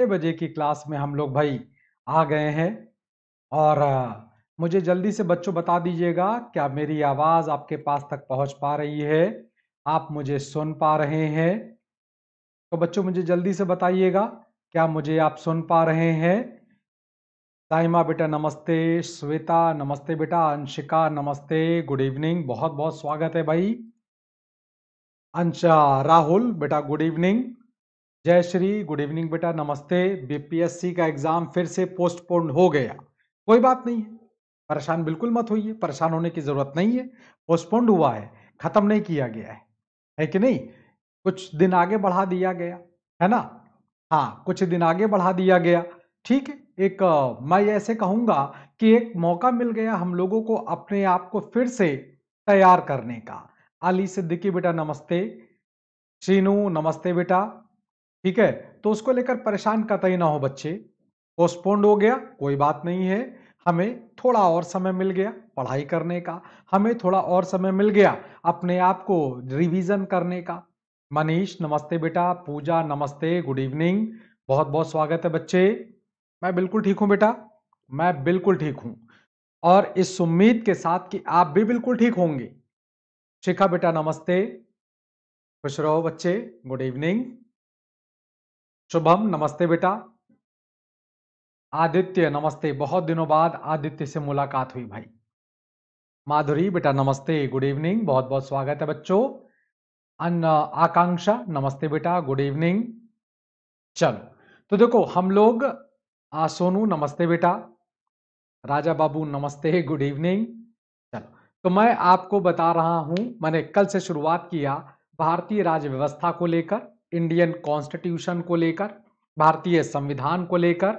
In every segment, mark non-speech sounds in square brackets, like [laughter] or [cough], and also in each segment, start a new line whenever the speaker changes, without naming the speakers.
छः बजे की क्लास में हम लोग भाई आ गए हैं और मुझे जल्दी से बच्चों बता दीजिएगा क्या मेरी आवाज़ आपके पास तक पहुंच पा रही है आप मुझे सुन पा रहे हैं तो बच्चों मुझे जल्दी से बताइएगा क्या मुझे आप सुन पा रहे हैं साइमा बेटा नमस्ते श्वेता नमस्ते बेटा अंशिका नमस्ते गुड इवनिंग बहुत बहुत स्वागत है भाई अंशा राहुल बेटा गुड इवनिंग जय श्री गुड इवनिंग बेटा नमस्ते बीपीएससी का एग्जाम फिर से पोस्टपोन हो गया कोई बात नहीं है परेशान बिल्कुल मत होइए परेशान होने की जरूरत नहीं है पोस्टपोन्ड हुआ है खत्म नहीं किया गया है है कि नहीं कुछ दिन आगे बढ़ा दिया गया है ना हाँ कुछ दिन आगे बढ़ा दिया गया ठीक है एक मैं ऐसे कहूंगा कि एक मौका मिल गया हम लोगों को अपने आप को फिर से तैयार करने का अली सिद्दीकी बेटा नमस्ते श्रीनू नमस्ते बेटा ठीक है तो उसको लेकर परेशान कतई ना हो बच्चे पोस्टपोन्ड हो गया कोई बात नहीं है हमें थोड़ा और समय मिल गया पढ़ाई करने का हमें थोड़ा और समय मिल गया अपने आप को रिवीजन करने का मनीष नमस्ते बेटा पूजा नमस्ते गुड इवनिंग बहुत बहुत स्वागत है बच्चे मैं बिल्कुल ठीक हूँ बेटा मैं बिल्कुल ठीक हूँ और इस उम्मीद के साथ कि आप भी बिल्कुल ठीक होंगे शिखा बेटा नमस्ते खुश रहो बच्चे गुड इवनिंग शुभम नमस्ते बेटा आदित्य नमस्ते बहुत दिनों बाद आदित्य से मुलाकात हुई भाई माधुरी बेटा नमस्ते गुड इवनिंग बहुत बहुत स्वागत है बच्चों आकांक्षा नमस्ते बेटा गुड इवनिंग चलो तो देखो हम लोग आ सोनू नमस्ते बेटा राजा बाबू नमस्ते गुड इवनिंग चलो तो मैं आपको बता रहा हूं मैंने कल से शुरुआत किया भारतीय राज्य व्यवस्था को लेकर इंडियन कॉन्स्टिट्यूशन को लेकर भारतीय संविधान को लेकर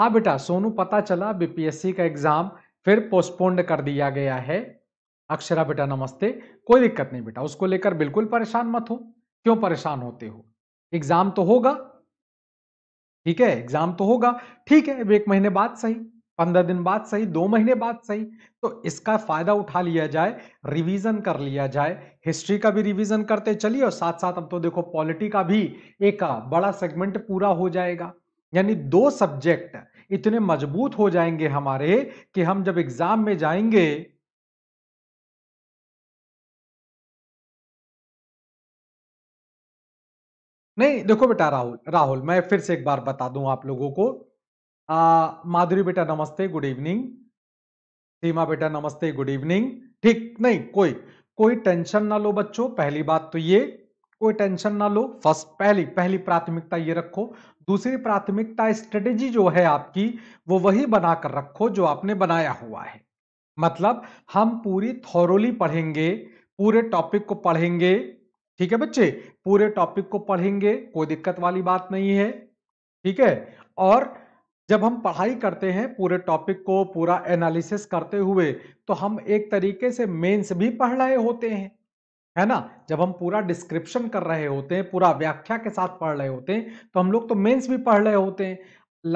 हाँ बेटा सोनू पता चला बीपीएससी का एग्जाम फिर पोस्टपोन्ड कर दिया गया है अक्षरा बेटा नमस्ते कोई दिक्कत नहीं बेटा उसको लेकर बिल्कुल परेशान मत हो क्यों परेशान होते हो एग्जाम तो होगा ठीक है एग्जाम तो होगा ठीक है अब एक महीने बाद सही पंद्रह दिन बाद सही दो महीने बाद सही तो इसका फायदा उठा लिया जाए रिवीजन कर लिया जाए हिस्ट्री का भी रिवीजन करते चलिए और साथ साथ अब तो देखो पॉलिटी का भी एक बड़ा सेगमेंट पूरा हो जाएगा यानी दो सब्जेक्ट इतने मजबूत हो जाएंगे हमारे कि हम जब एग्जाम में जाएंगे नहीं देखो बेटा राहुल राहुल मैं फिर से एक बार बता दूं आप लोगों को माधुरी बेटा नमस्ते गुड इवनिंग सीमा बेटा नमस्ते गुड इवनिंग ठीक नहीं कोई कोई टेंशन ना लो बच्चों पहली बात तो ये कोई टेंशन ना लो फर्स्ट पहली पहली प्राथमिकता ये रखो दूसरी प्राथमिकता स्ट्रेटेजी जो है आपकी वो वही बनाकर रखो जो आपने बनाया हुआ है मतलब हम पूरी थोरोली पढ़ेंगे पूरे टॉपिक को पढ़ेंगे ठीक है बच्चे पूरे टॉपिक को पढ़ेंगे कोई दिक्कत वाली बात नहीं है ठीक है और जब हम पढ़ाई करते हैं पूरे टॉपिक को पूरा एनालिसिस करते हुए तो हम एक तरीके से मेंस भी पढ़ रहे होते हैं है ना जब हम पूरा डिस्क्रिप्शन कर रहे होते हैं पूरा व्याख्या के साथ पढ़ रहे होते हैं तो हम लोग तो मेंस भी पढ़ रहे होते हैं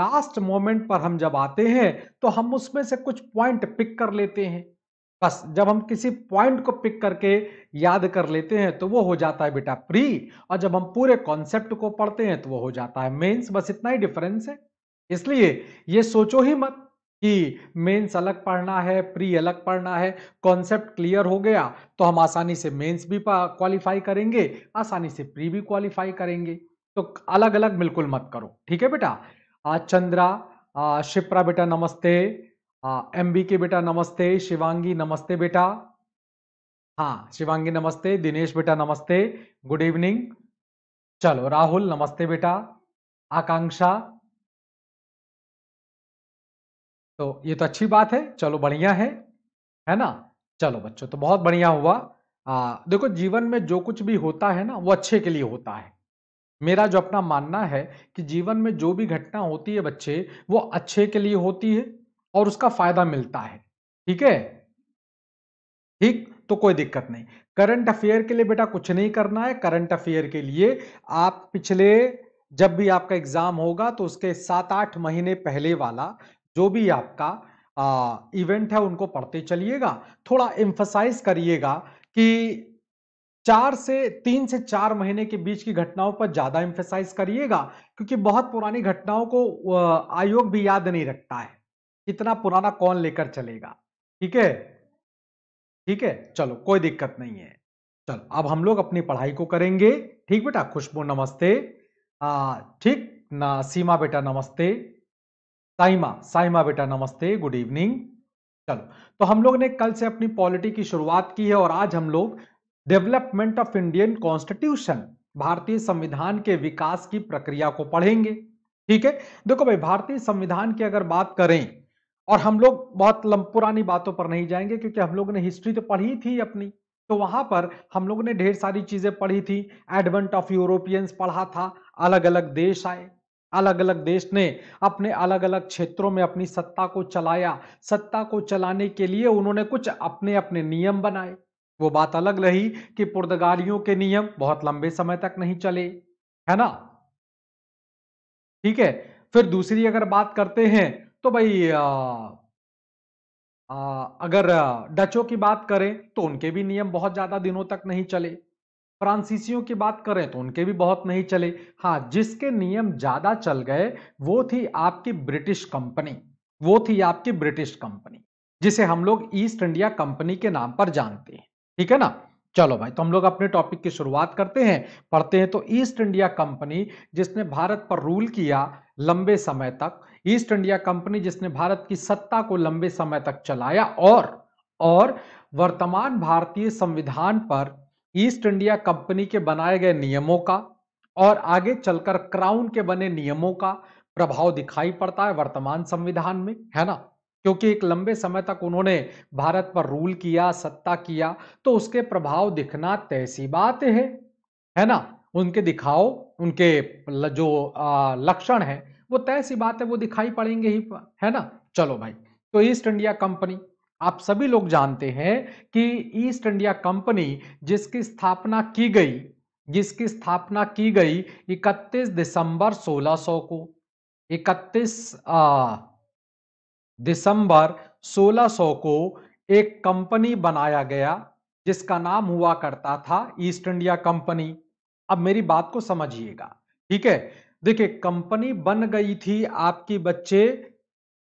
लास्ट मोमेंट पर हम जब आते हैं तो हम उसमें से कुछ पॉइंट पिक कर लेते हैं बस जब हम किसी पॉइंट को पिक करके याद कर लेते हैं तो वो हो जाता है बेटा प्री और जब हम पूरे कॉन्सेप्ट को पढ़ते हैं तो वो हो जाता है मेंस बस इतना ही डिफरेंस है इसलिए ये सोचो ही मत कि मेंस अलग पढ़ना है प्री अलग पढ़ना है कॉन्सेप्ट क्लियर हो गया तो हम आसानी से मेंस भी क्वालिफाई करेंगे आसानी से प्री भी क्वालिफाई करेंगे तो अलग अलग बिल्कुल मत करो ठीक है बेटा चंद्रा शिप्रा बेटा नमस्ते एम बी के बेटा नमस्ते शिवांगी नमस्ते बेटा हाँ शिवांगी नमस्ते दिनेश बेटा नमस्ते गुड इवनिंग चलो राहुल नमस्ते बेटा आकांक्षा तो ये तो अच्छी बात है चलो बढ़िया है है ना चलो बच्चों तो बहुत बढ़िया हुआ आ, देखो जीवन में जो कुछ भी होता है ना वो अच्छे के लिए होता है मेरा जो अपना मानना है कि जीवन में जो भी घटना होती है बच्चे वो अच्छे के लिए होती है और उसका फायदा मिलता है ठीक है ठीक तो कोई दिक्कत नहीं करंट अफेयर के लिए बेटा कुछ नहीं करना है करंट अफेयर के लिए आप पिछले जब भी आपका एग्जाम होगा तो उसके सात आठ महीने पहले वाला जो भी आपका आ, इवेंट है उनको पढ़ते चलिएगा थोड़ा एम्फोसाइज करिएगा कि चार से तीन से चार महीने के बीच की घटनाओं पर ज्यादा एम्फोसाइज करिएगा क्योंकि बहुत पुरानी घटनाओं को आयोग भी याद नहीं रखता है इतना पुराना कौन लेकर चलेगा ठीक है ठीक है चलो कोई दिक्कत नहीं है चलो अब हम लोग अपनी पढ़ाई को करेंगे ठीक बेटा खुशबू नमस्ते ठीक ना सीमा बेटा नमस्ते साइमा साइमा बेटा नमस्ते गुड इवनिंग चलो तो हम लोग ने कल से अपनी पॉलिटी की शुरुआत की है और आज हम लोग डेवलपमेंट ऑफ इंडियन कॉन्स्टिट्यूशन भारतीय संविधान के विकास की प्रक्रिया को पढ़ेंगे ठीक है देखो भाई भारतीय संविधान की अगर बात करें और हम लोग बहुत पुरानी बातों पर नहीं जाएंगे क्योंकि हम लोग ने हिस्ट्री तो पढ़ी थी अपनी तो वहां पर हम लोग ने ढेर सारी चीजें पढ़ी थी एडवेंट ऑफ यूरोपियंस पढ़ा था अलग अलग देश आए अलग अलग देश ने अपने अलग अलग क्षेत्रों में अपनी सत्ता को चलाया सत्ता को चलाने के लिए उन्होंने कुछ अपने अपने नियम बनाए वो बात अलग रही कि पुर्तगालियों के नियम बहुत लंबे समय तक नहीं चले है ना ठीक है फिर दूसरी अगर बात करते हैं तो भाई आ, आ, अगर डचों की बात करें तो उनके भी नियम बहुत ज्यादा दिनों तक नहीं चले फ्रांसीसियों की बात करें तो उनके भी बहुत नहीं चले हाँ जिसके नियम ज्यादा चल गए वो थी आपकी ब्रिटिश कंपनी वो थी आपकी ब्रिटिश कंपनी जिसे हम लोग ईस्ट इंडिया कंपनी के नाम पर जानते हैं ठीक है ना चलो भाई तो हम लोग अपने टॉपिक की शुरुआत करते हैं पढ़ते हैं तो ईस्ट इंडिया कंपनी जिसने भारत पर रूल किया लंबे समय तक ईस्ट इंडिया कंपनी जिसने भारत की सत्ता को लंबे समय तक चलाया और और वर्तमान भारतीय संविधान पर ईस्ट इंडिया कंपनी के बनाए गए नियमों का और आगे चलकर क्राउन के बने नियमों का प्रभाव दिखाई पड़ता है वर्तमान संविधान में है ना क्योंकि एक लंबे समय तक उन्होंने भारत पर रूल किया सत्ता किया तो उसके प्रभाव दिखना तैसी बात है है ना उनके दिखाओ उनके जो लक्षण है वो तय सी बात है वो दिखाई पड़ेंगे ही है ना चलो भाई तो ईस्ट इंडिया कंपनी आप सभी लोग जानते हैं कि ईस्ट इंडिया कंपनी जिसकी स्थापना की गई जिसकी स्थापना की गई 31 दिसंबर 1600 को 31 दिसंबर 1600 को एक कंपनी बनाया गया जिसका नाम हुआ करता था ईस्ट इंडिया कंपनी अब मेरी बात को समझिएगा ठीक है देखिए कंपनी बन गई थी आपकी बच्चे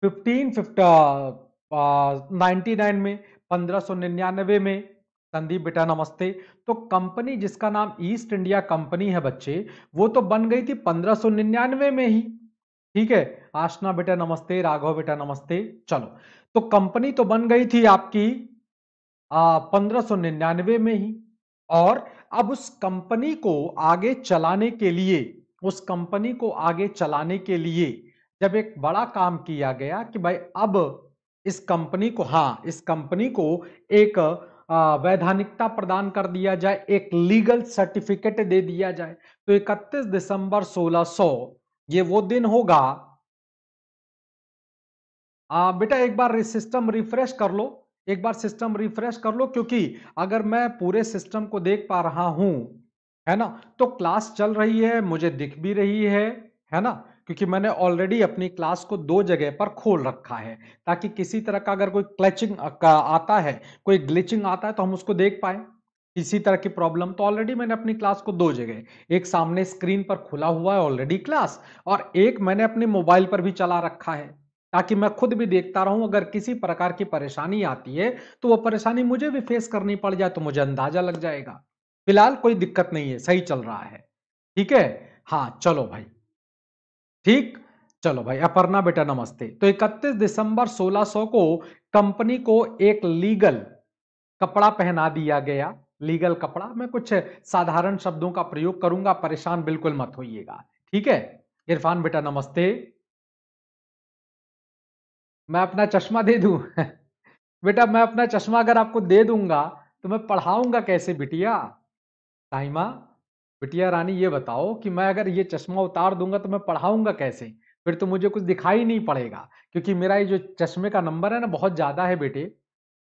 फिफ्टीन फिफ्टी 99 में निन्यानवे में संदीप बेटा नमस्ते तो कंपनी जिसका नाम ईस्ट इंडिया कंपनी है बच्चे वो तो बन गई थी निन्यानवे में ही ठीक है आशना बेटा नमस्ते राघव बेटा नमस्ते चलो तो कंपनी तो बन गई थी आपकी पंद्रह निन्यानवे में ही और अब उस कंपनी को आगे चलाने के लिए उस कंपनी को आगे चलाने के लिए जब एक बड़ा काम किया गया कि भाई अब इस कंपनी को हाँ इस कंपनी को एक वैधानिकता प्रदान कर दिया जाए एक लीगल सर्टिफिकेट दे दिया जाए तो 31 दिसंबर 1600 ये वो दिन होगा आ, बेटा एक बार सिस्टम रिफ्रेश कर लो एक बार सिस्टम रिफ्रेश कर लो क्योंकि अगर मैं पूरे सिस्टम को देख पा रहा हूं है ना तो क्लास चल रही है मुझे दिख भी रही है है ना क्योंकि मैंने ऑलरेडी अपनी क्लास को दो जगह पर खोल रखा है ताकि किसी तरह का अगर कोई क्लचिंग आता है कोई ग्लिचिंग आता है तो हम उसको देख पाए किसी तरह की प्रॉब्लम तो ऑलरेडी मैंने अपनी क्लास को दो जगह एक सामने स्क्रीन पर खुला हुआ है ऑलरेडी क्लास और एक मैंने अपने मोबाइल पर भी चला रखा है ताकि मैं खुद भी देखता रहूं अगर किसी प्रकार की परेशानी आती है तो वो परेशानी मुझे भी फेस करनी पड़ जाए तो मुझे अंदाजा लग जाएगा फिलहाल कोई दिक्कत नहीं है सही चल रहा है ठीक है हाँ चलो भाई ठीक चलो भाई अपर्णा बेटा नमस्ते तो 31 दिसंबर 1600 को कंपनी को एक लीगल कपड़ा पहना दिया गया लीगल कपड़ा मैं कुछ साधारण शब्दों का प्रयोग करूंगा परेशान बिल्कुल मत होइएगा ठीक है इरफान बेटा नमस्ते मैं अपना चश्मा दे दू [laughs] बेटा मैं अपना चश्मा अगर आपको दे दूंगा तो मैं पढ़ाऊंगा कैसे बिटिया साइमा बिटिया रानी ये बताओ कि मैं अगर ये चश्मा उतार दूंगा तो मैं पढ़ाऊंगा कैसे फिर तो मुझे कुछ दिखाई नहीं पड़ेगा क्योंकि मेरा ये जो चश्मे का नंबर है ना बहुत ज्यादा है बेटे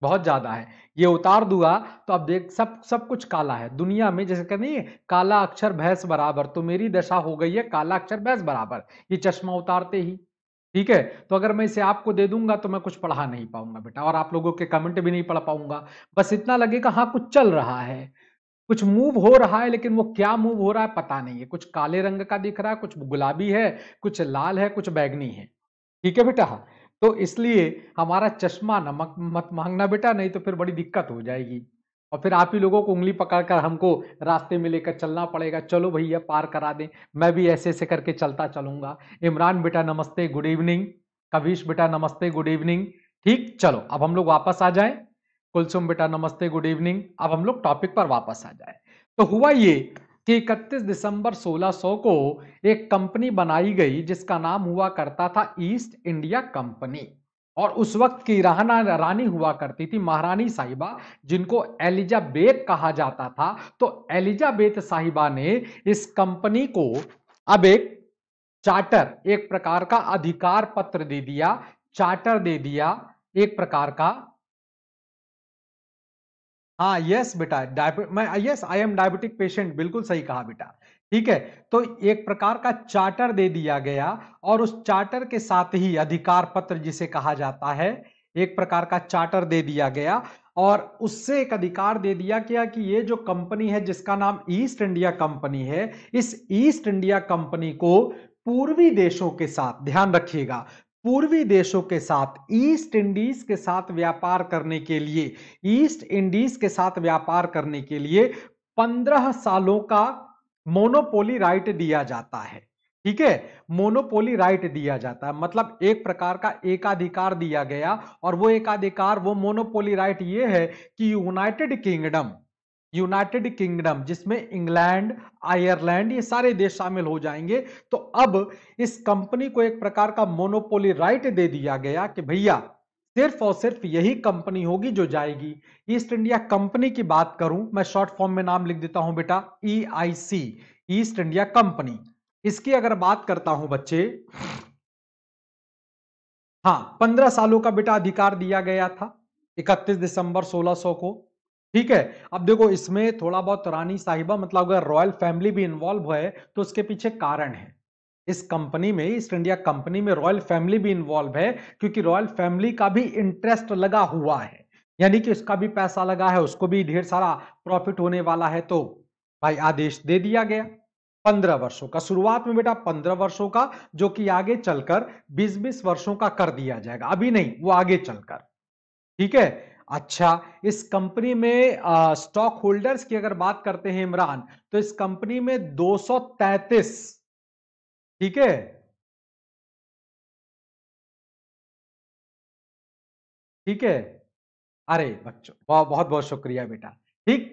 बहुत ज्यादा है ये उतार दूंगा तो अब देख सब सब कुछ काला है दुनिया में जैसे कहते नहीं काला अक्षर भैंस बराबर तो मेरी दशा हो गई है काला अक्षर भैंस बराबर ये चश्मा उतारते ही ठीक है तो अगर मैं इसे आपको दे दूंगा तो मैं कुछ पढ़ा नहीं पाऊंगा बेटा और आप लोगों के कमेंट भी नहीं पढ़ पाऊंगा बस इतना लगेगा हाँ कुछ चल रहा है कुछ मूव हो रहा है लेकिन वो क्या मूव हो रहा है पता नहीं है कुछ काले रंग का दिख रहा है कुछ गुलाबी है कुछ लाल है कुछ बैगनी है ठीक है बेटा तो इसलिए हमारा चश्मा नमक मत मांगना बेटा नहीं तो फिर बड़ी दिक्कत हो जाएगी और फिर आप ही लोगों को उंगली पकड़कर हमको रास्ते में लेकर चलना पड़ेगा चलो भैया पार करा दें मैं भी ऐसे ऐसे करके चलता चलूंगा इमरान बेटा नमस्ते गुड इवनिंग कवीश बेटा नमस्ते गुड इवनिंग ठीक चलो अब हम लोग वापस आ जाएं कुलसुम बेटा नमस्ते गुड इवनिंग अब हम लोग टॉपिक पर वापस आ जाए तो हुआ ये कि 31 दिसंबर 1600 को एक कंपनी बनाई गई जिसका नाम हुआ करता था ईस्ट इंडिया कंपनी और उस वक्त की रहना रानी हुआ करती थी महारानी साहिबा जिनको एलिजाबेथ कहा जाता था तो एलिजाबेथ साहिबा ने इस कंपनी को अब एक चार्टर एक प्रकार का अधिकार पत्र दे दिया चार्टर दे दिया एक प्रकार का हाँ यस बेटा मैं yes I am diabetic patient बिल्कुल सही कहा बेटा ठीक है तो एक प्रकार का चार्टर दे दिया गया और उस चार्टर के साथ ही अधिकार पत्र जिसे कहा जाता है एक प्रकार का चार्टर दे दिया गया और उससे एक अधिकार दे दिया गया कि ये जो कंपनी है जिसका नाम ईस्ट इंडिया कंपनी है इस ईस्ट इंडिया कंपनी को पूर्वी देशों के साथ ध्यान रखिएगा पूर्वी देशों के साथ ईस्ट इंडीज के साथ व्यापार करने के लिए ईस्ट इंडीज के साथ व्यापार करने के लिए पंद्रह सालों का मोनोपोली राइट दिया जाता है ठीक है मोनोपोली राइट दिया जाता है मतलब एक प्रकार का एकाधिकार दिया गया और वो एकाधिकार वो मोनोपोली राइट ये है कि यूनाइटेड किंगडम यूनाइटेड किंगडम जिसमें इंग्लैंड आयरलैंड ये सारे देश शामिल हो जाएंगे तो अब इस कंपनी को एक प्रकार का मोनोपोली राइट दे दिया गया कि भैया सिर्फ और सिर्फ यही कंपनी होगी जो जाएगी ईस्ट इंडिया कंपनी की बात करूं मैं शॉर्ट फॉर्म में नाम लिख देता हूं बेटा E I C East India Company इसकी अगर बात करता हूं बच्चे हाँ पंद्रह सालों का बेटा अधिकार दिया गया था इकतीस दिसंबर 1600 को ठीक है अब देखो इसमें थोड़ा बहुत रानी साहिबा मतलब अगर रॉयल फैमिली भी इन्वॉल्व है तो उसके पीछे कारण है इस कंपनी में ईस्ट इंडिया कंपनी में रॉयल फैमिली भी इन्वॉल्व है क्योंकि रॉयल फैमिली का भी इंटरेस्ट लगा हुआ है यानी कि उसका भी पैसा लगा है उसको भी ढेर सारा प्रॉफिट होने वाला है तो भाई आदेश दे दिया गया पंद्रह वर्षों का शुरुआत में बेटा पंद्रह वर्षों का जो कि आगे चलकर बीस बीस वर्षों का कर दिया जाएगा अभी नहीं वो आगे चलकर ठीक है अच्छा इस कंपनी में स्टॉक होल्डर्स की अगर बात करते हैं इमरान तो इस कंपनी में 233 ठीक है ठीक है अरे बच्चों बहुत बहुत शुक्रिया बेटा ठीक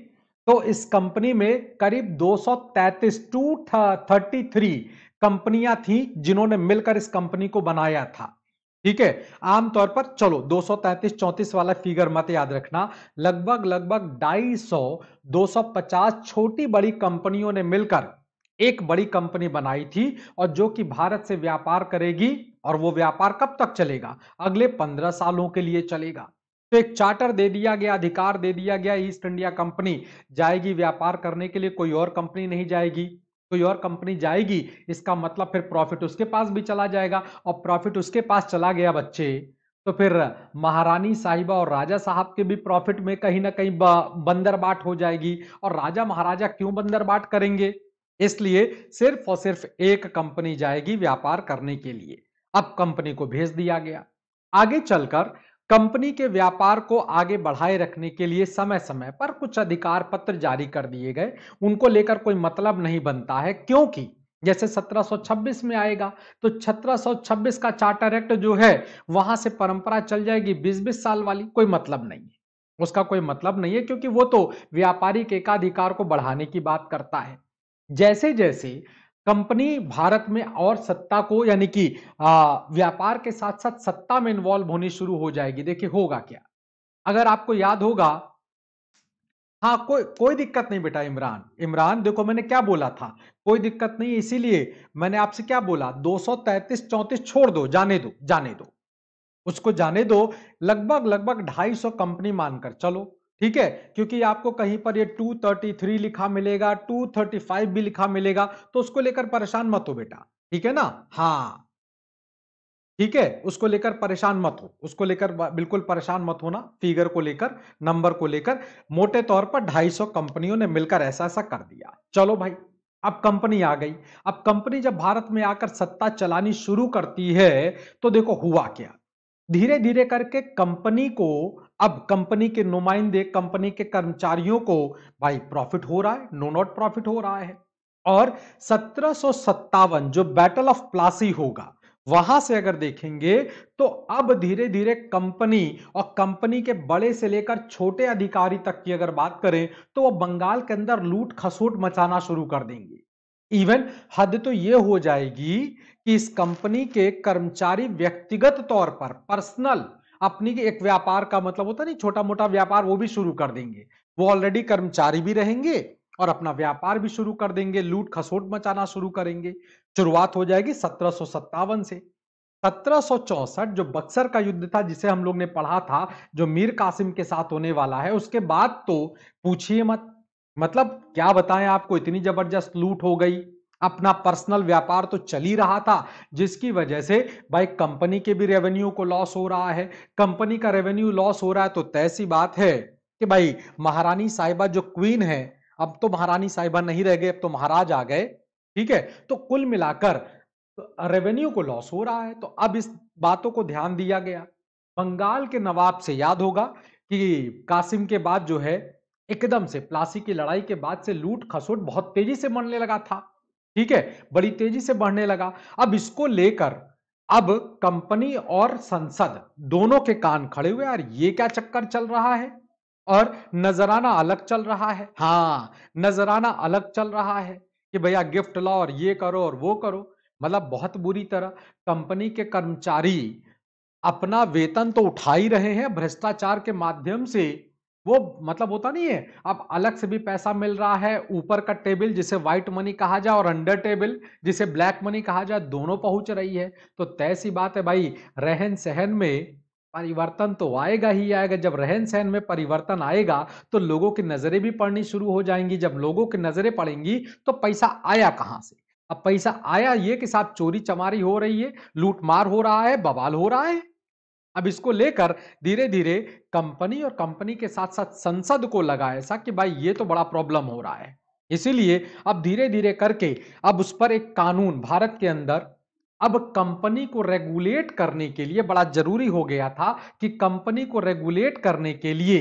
तो इस कंपनी में करीब 233 टू थर्टी थ्री कंपनियां थी जिन्होंने मिलकर इस कंपनी को बनाया था ठीक है आमतौर पर चलो 233 34 वाला फिगर मत याद रखना लगभग लगभग ढाई सौ दो छोटी बड़ी कंपनियों ने मिलकर एक बड़ी कंपनी बनाई थी और जो कि भारत से व्यापार करेगी और वो व्यापार कब तक चलेगा अगले पंद्रह सालों के लिए चलेगा तो एक चार्टर दे दिया गया अधिकार दे दिया गया ईस्ट इंडिया कंपनी जाएगी व्यापार करने के लिए कोई और कंपनी नहीं जाएगी कोई और कंपनी जाएगी इसका मतलब फिर प्रॉफिट उसके पास भी चला जाएगा और प्रॉफिट उसके पास चला गया बच्चे तो फिर महारानी साहिबा और राजा साहब के भी प्रॉफिट में कहीं ना कहीं बंदर बाट हो जाएगी और राजा महाराजा क्यों बंदर बाट करेंगे इसलिए सिर्फ और सिर्फ एक कंपनी जाएगी व्यापार करने के लिए अब कंपनी को भेज दिया गया आगे चलकर कंपनी के व्यापार को आगे बढ़ाए रखने के लिए समय समय पर कुछ अधिकार पत्र जारी कर दिए गए उनको लेकर कोई मतलब नहीं बनता है क्योंकि जैसे 1726 में आएगा तो 1726 का चार्टर एक्ट जो है वहां से परंपरा चल जाएगी बीस बीस साल वाली कोई मतलब नहीं है उसका कोई मतलब नहीं है क्योंकि वो तो व्यापारिक एकाधिकार को बढ़ाने की बात करता है जैसे जैसे कंपनी भारत में और सत्ता को यानी कि व्यापार के साथ साथ सत्ता में इन्वॉल्व होनी शुरू हो जाएगी देखिए होगा क्या अगर आपको याद होगा हाँ कोई कोई दिक्कत नहीं बेटा इमरान इमरान देखो मैंने क्या बोला था कोई दिक्कत नहीं इसीलिए मैंने आपसे क्या बोला दो सौ तैतीस चौंतीस छोड़ दो जाने दो जाने दो उसको जाने दो लगभग लगभग ढाई सौ कंपनी मानकर चलो ठीक है क्योंकि आपको कहीं पर ये 233 लिखा मिलेगा 235 भी लिखा मिलेगा तो उसको लेकर परेशान मत हो बेटा ठीक है ना हाँ ठीक है उसको लेकर परेशान मत हो उसको लेकर बिल्कुल परेशान मत होना फिगर को लेकर नंबर को लेकर मोटे तौर पर 250 कंपनियों ने मिलकर ऐसा ऐसा कर दिया चलो भाई अब कंपनी आ गई अब कंपनी जब भारत में आकर सत्ता चलानी शुरू करती है तो देखो हुआ क्या धीरे धीरे करके कंपनी को अब कंपनी के नुमाइंदे कंपनी के कर्मचारियों को भाई प्रॉफिट हो रहा है नो नॉट प्रॉफिट हो रहा है और सत्रह जो बैटल ऑफ प्लासी होगा वहां से अगर देखेंगे तो अब धीरे धीरे कंपनी और कंपनी के बड़े से लेकर छोटे अधिकारी तक की अगर बात करें तो वह बंगाल के अंदर लूट खसोट मचाना शुरू कर देंगे इवन हद तो यह हो जाएगी कि इस कंपनी के कर्मचारी व्यक्तिगत तौर पर पर्सनल अपनी एक व्यापार का मतलब होता नहीं छोटा मोटा व्यापार वो भी शुरू कर देंगे वो ऑलरेडी कर्मचारी भी रहेंगे और अपना व्यापार भी शुरू कर देंगे लूट खसोट मचाना शुरू करेंगे शुरुआत हो जाएगी सत्रह से सत्रह जो बक्सर का युद्ध था जिसे हम लोग ने पढ़ा था जो मीर कासिम के साथ होने वाला है उसके बाद तो पूछिए मत मतलब क्या बताएं आपको इतनी जबरदस्त लूट हो गई अपना पर्सनल व्यापार तो चल ही रहा था जिसकी वजह से भाई कंपनी के भी रेवेन्यू को लॉस हो रहा है कंपनी का रेवेन्यू लॉस हो रहा है तो तैसी बात है कि भाई महारानी साहिबा जो क्वीन है अब तो महारानी साहिबा नहीं रह गए अब तो महाराज आ गए ठीक है तो कुल मिलाकर रेवेन्यू को लॉस हो रहा है तो अब इस बातों को ध्यान दिया गया बंगाल के नवाब से याद होगा कि कासिम के बाद जो है एकदम से प्लासी की लड़ाई के बाद से लूट खसोट बहुत तेजी से मरने लगा था ठीक है बड़ी तेजी से बढ़ने लगा अब इसको लेकर अब कंपनी और संसद दोनों के कान खड़े हुए यार ये क्या चक्कर चल रहा है और नजराना अलग चल रहा है हाँ नजराना अलग चल रहा है कि भैया गिफ्ट लाओ और ये करो और वो करो मतलब बहुत बुरी तरह कंपनी के कर्मचारी अपना वेतन तो उठा ही रहे हैं भ्रष्टाचार के माध्यम से वो मतलब होता नहीं है अब अलग से भी पैसा मिल रहा है ऊपर का टेबल जिसे व्हाइट मनी कहा जाए और अंडर टेबल जिसे ब्लैक मनी कहा जाए दोनों पहुंच रही है तो तय सी बात है भाई रहन सहन में परिवर्तन तो आएगा ही आएगा जब रहन सहन में परिवर्तन आएगा तो लोगों की नजरें भी पड़नी शुरू हो जाएंगी जब लोगों की नजरें पड़ेंगी तो पैसा आया कहाँ से अब पैसा आया ये कि साहब चोरी चमारी हो रही है लूटमार हो रहा है बवाल हो रहा है अब इसको लेकर धीरे धीरे कंपनी और कंपनी के साथ साथ संसद को लगा ऐसा कि भाई ये तो बड़ा प्रॉब्लम हो रहा है इसीलिए अब धीरे धीरे करके अब उस पर एक कानून भारत के अंदर अब कंपनी को रेगुलेट करने के लिए बड़ा जरूरी हो गया था कि कंपनी को रेगुलेट करने के लिए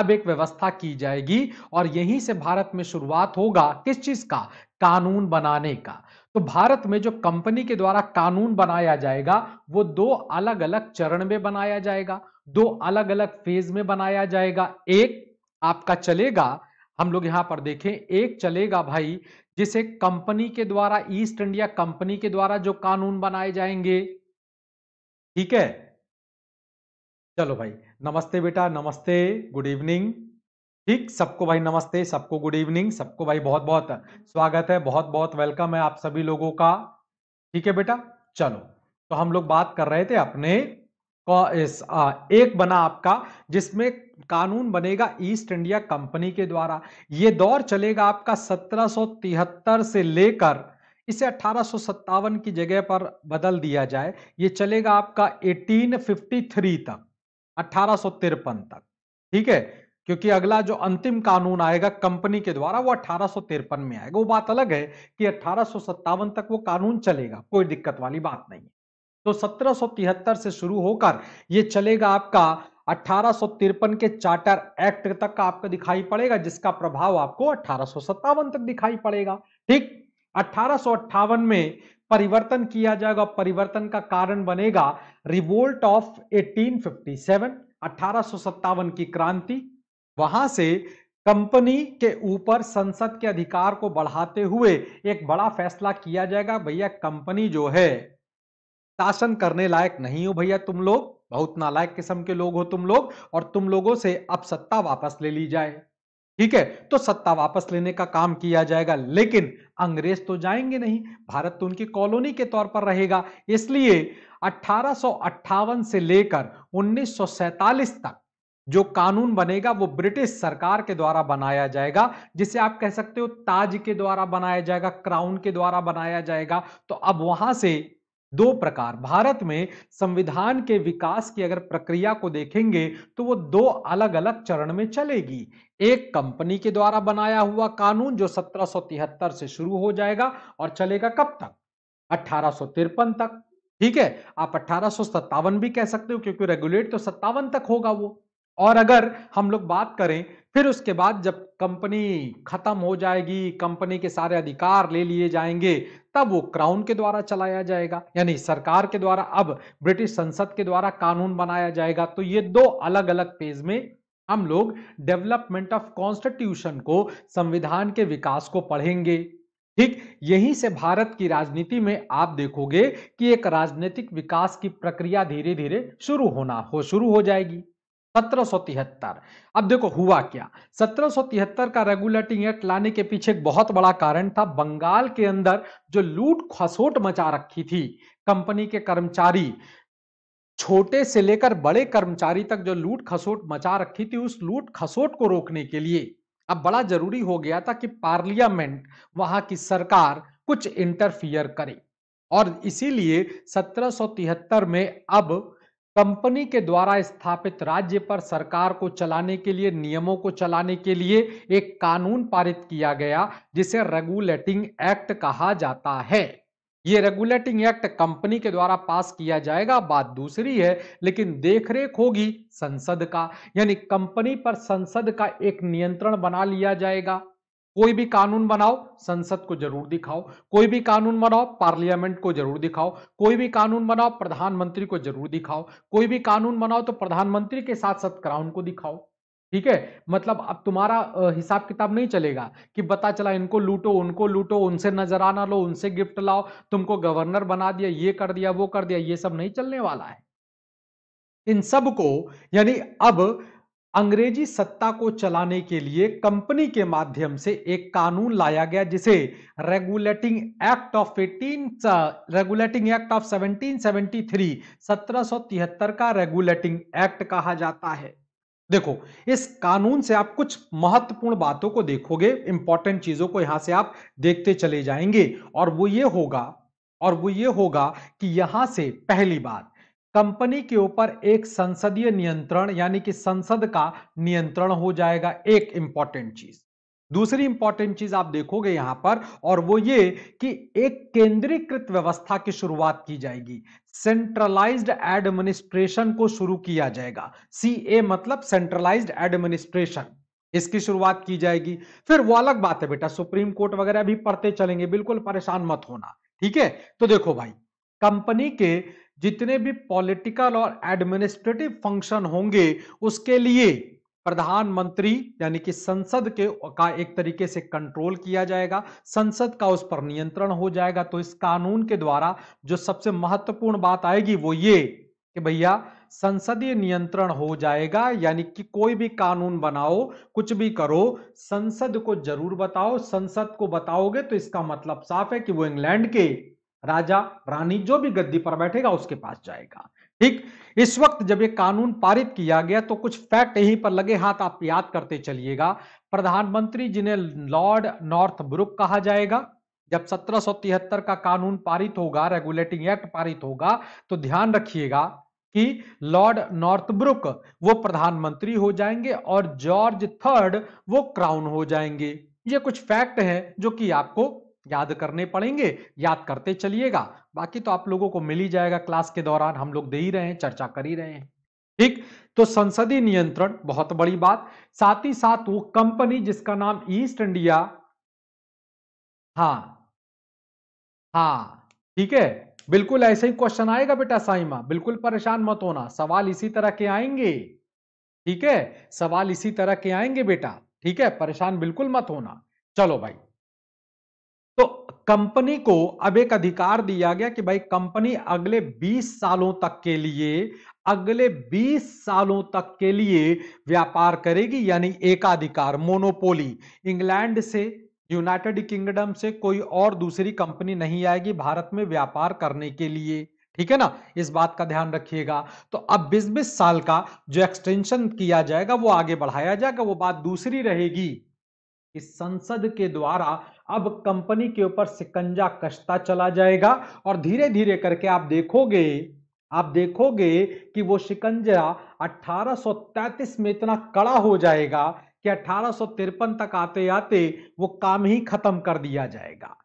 अब एक व्यवस्था की जाएगी और यहीं से भारत में शुरुआत होगा किस चीज का कानून बनाने का तो भारत में जो कंपनी के द्वारा कानून बनाया जाएगा वो दो अलग अलग चरण में बनाया जाएगा दो अलग अलग फेज में बनाया जाएगा एक आपका चलेगा हम लोग यहां पर देखें एक चलेगा भाई जिसे कंपनी के द्वारा ईस्ट इंडिया कंपनी के द्वारा जो कानून बनाए जाएंगे ठीक है चलो भाई नमस्ते बेटा नमस्ते गुड इवनिंग ठीक सबको भाई नमस्ते सबको गुड इवनिंग सबको भाई बहुत बहुत स्वागत है बहुत बहुत वेलकम है आप सभी लोगों का ठीक है बेटा चलो तो हम लोग बात कर रहे थे अपने इस आ, एक बना आपका जिसमें कानून बनेगा ईस्ट इंडिया कंपनी के द्वारा ये दौर चलेगा आपका 1773 से लेकर इसे अठारह की जगह पर बदल दिया जाए ये चलेगा आपका 1853 तक अठारह तक ठीक है क्योंकि अगला जो अंतिम कानून आएगा कंपनी के द्वारा वो अठारह में आएगा वो बात अलग है कि अठारह तक वो कानून चलेगा कोई दिक्कत वाली बात नहीं है तो सत्रह से शुरू होकर ये चलेगा आपका अठारह के चार्टर एक्ट तक का आपको दिखाई पड़ेगा जिसका प्रभाव आपको अठारह तक दिखाई पड़ेगा ठीक अठारह में परिवर्तन किया जाएगा परिवर्तन का कारण बनेगा रिवोल्ट ऑफ 1857 अठारह की क्रांति वहां से कंपनी के ऊपर संसद के अधिकार को बढ़ाते हुए एक बड़ा फैसला किया जाएगा भैया कंपनी जो है शासन करने लायक नहीं हो भैया तुम लोग बहुत नालायक किस्म के लोग हो तुम लोग और तुम लोगों से अब सत्ता वापस ले ली जाए ठीक है तो सत्ता वापस लेने का काम किया जाएगा लेकिन अंग्रेज तो जाएंगे नहीं भारत तो उनकी कॉलोनी के तौर पर रहेगा इसलिए अठारह से लेकर उन्नीस तक जो कानून बनेगा वो ब्रिटिश सरकार के द्वारा बनाया जाएगा जिसे आप कह सकते हो ताज के द्वारा बनाया जाएगा क्राउन के द्वारा बनाया जाएगा तो अब वहां से दो प्रकार भारत में संविधान के विकास की अगर प्रक्रिया को देखेंगे तो वो दो अलग अलग चरण में चलेगी एक कंपनी के द्वारा बनाया हुआ कानून जो 1773 से शुरू हो जाएगा और चलेगा कब तक अठारह तक ठीक है आप अठारह भी कह सकते हो क्योंकि रेगुलेट तो सत्तावन तक होगा वो और अगर हम लोग बात करें फिर उसके बाद जब कंपनी खत्म हो जाएगी कंपनी के सारे अधिकार ले लिए जाएंगे तब वो क्राउन के द्वारा चलाया जाएगा यानी सरकार के द्वारा अब ब्रिटिश संसद के द्वारा कानून बनाया जाएगा तो ये दो अलग अलग पेज में हम लोग डेवलपमेंट ऑफ कॉन्स्टिट्यूशन को संविधान के विकास को पढ़ेंगे ठीक यहीं से भारत की राजनीति में आप देखोगे कि एक राजनीतिक विकास की प्रक्रिया धीरे धीरे शुरू होना हो शुरू हो जाएगी सत्रह अब देखो हुआ क्या सत्रह का रेगुलेटिंग एक्ट लाने के पीछे एक बहुत बड़ा कारण था बंगाल के अंदर जो लूट खसोट मचा रखी थी कंपनी के कर्मचारी छोटे से लेकर बड़े कर्मचारी तक जो लूट खसोट मचा रखी थी उस लूट खसोट को रोकने के लिए अब बड़ा जरूरी हो गया था कि पार्लियामेंट वहां की सरकार कुछ इंटरफियर करे और इसीलिए सत्रह में अब कंपनी के द्वारा स्थापित राज्य पर सरकार को चलाने के लिए नियमों को चलाने के लिए एक कानून पारित किया गया जिसे रेगुलेटिंग एक्ट कहा जाता है ये रेगुलेटिंग एक्ट कंपनी के द्वारा पास किया जाएगा बात दूसरी है लेकिन देखरेख होगी संसद का यानी कंपनी पर संसद का एक नियंत्रण बना लिया जाएगा कोई भी कानून बनाओ संसद को जरूर दिखाओ कोई भी कानून बनाओ पार्लियामेंट को जरूर दिखाओ कोई भी कानून बनाओ प्रधानमंत्री को जरूर दिखाओ कोई भी कानून बनाओ तो प्रधानमंत्री के साथ साथ क्राउन को दिखाओ ठीक है मतलब अब तुम्हारा हिसाब किताब नहीं चलेगा कि पता चला इनको लूटो उनको लूटो उनसे नजराना लो उनसे गिफ्ट लाओ तुमको गवर्नर बना दिया ये कर दिया वो कर दिया ये सब नहीं चलने वाला है इन सब को यानी अब अंग्रेजी सत्ता को चलाने के लिए कंपनी के माध्यम से एक कानून लाया गया जिसे regulating act of eighteen regulating act of 1773 1773 का रेगुलेटिंग एक्ट कहा जाता है देखो इस कानून से आप कुछ महत्वपूर्ण बातों को देखोगे इंपॉर्टेंट चीजों को यहां से आप देखते चले जाएंगे और वो ये होगा और वो ये होगा कि यहां से पहली बात कंपनी के ऊपर एक संसदीय नियंत्रण यानी कि संसद का नियंत्रण हो जाएगा एक इंपॉर्टेंट चीज दूसरी इंपॉर्टेंट चीज आप देखोगे यहां पर और वो ये कि एक केंद्रीकृत व्यवस्था की शुरुआत की जाएगी सेंट्रलाइज्ड एडमिनिस्ट्रेशन को शुरू किया जाएगा सी ए मतलब सेंट्रलाइज्ड एडमिनिस्ट्रेशन इसकी शुरुआत की जाएगी फिर वो अलग बात है बेटा सुप्रीम कोर्ट वगैरह भी पढ़ते चलेंगे बिल्कुल परेशान मत होना ठीक है तो देखो भाई कंपनी के जितने भी पॉलिटिकल और एडमिनिस्ट्रेटिव फंक्शन होंगे उसके लिए प्रधानमंत्री यानी कि संसद के का एक तरीके से कंट्रोल किया जाएगा संसद का उस पर नियंत्रण हो जाएगा तो इस कानून के द्वारा जो सबसे महत्वपूर्ण बात आएगी वो ये कि भैया संसदीय नियंत्रण हो जाएगा यानी कि कोई भी कानून बनाओ कुछ भी करो संसद को जरूर बताओ संसद को बताओगे तो इसका मतलब साफ है कि वो इंग्लैंड के राजा रानी जो भी गद्दी पर बैठेगा उसके पास जाएगा ठीक इस वक्त जब ये कानून पारित किया गया तो कुछ फैक्ट यहीं पर लगे हाथ आप याद करते चलिएगा प्रधानमंत्री जिन्हें लॉर्ड नॉर्थ ब्रुक कहा जाएगा जब सत्रह का कानून पारित होगा रेगुलेटिंग एक्ट पारित होगा तो ध्यान रखिएगा कि लॉर्ड नॉर्थब्रुक वो प्रधानमंत्री हो जाएंगे और जॉर्ज थर्ड वो क्राउन हो जाएंगे ये कुछ फैक्ट हैं जो कि आपको याद करने पड़ेंगे याद करते चलिएगा बाकी तो आप लोगों को मिल ही जाएगा क्लास के दौरान हम लोग दे ही रहे हैं चर्चा कर ही रहे हैं ठीक तो संसदीय नियंत्रण बहुत बड़ी बात साथ ही साथ वो कंपनी जिसका नाम ईस्ट इंडिया हाँ हाँ ठीक है बिल्कुल ऐसे ही क्वेश्चन आएगा बेटा साइमा बिल्कुल परेशान मत होना सवाल इसी तरह के आएंगे ठीक है सवाल इसी तरह के आएंगे बेटा ठीक है परेशान बिल्कुल मत होना चलो भाई कंपनी को अब एक अधिकार दिया गया कि भाई कंपनी अगले 20 सालों तक के लिए अगले 20 सालों तक के लिए व्यापार करेगी यानी एकाधिकार मोनोपोली इंग्लैंड से यूनाइटेड किंगडम से कोई और दूसरी कंपनी नहीं आएगी भारत में व्यापार करने के लिए ठीक है ना इस बात का ध्यान रखिएगा तो अब बीस बीस साल का जो एक्सटेंशन किया जाएगा वो आगे बढ़ाया जाएगा वो बात दूसरी रहेगी कि संसद के द्वारा अब कंपनी के ऊपर सिकंजा कसता चला जाएगा और धीरे धीरे करके आप देखोगे आप देखोगे कि वो शिकंजा 1833 में इतना कड़ा हो जाएगा कि अठारह तक आते आते वो काम ही खत्म कर दिया जाएगा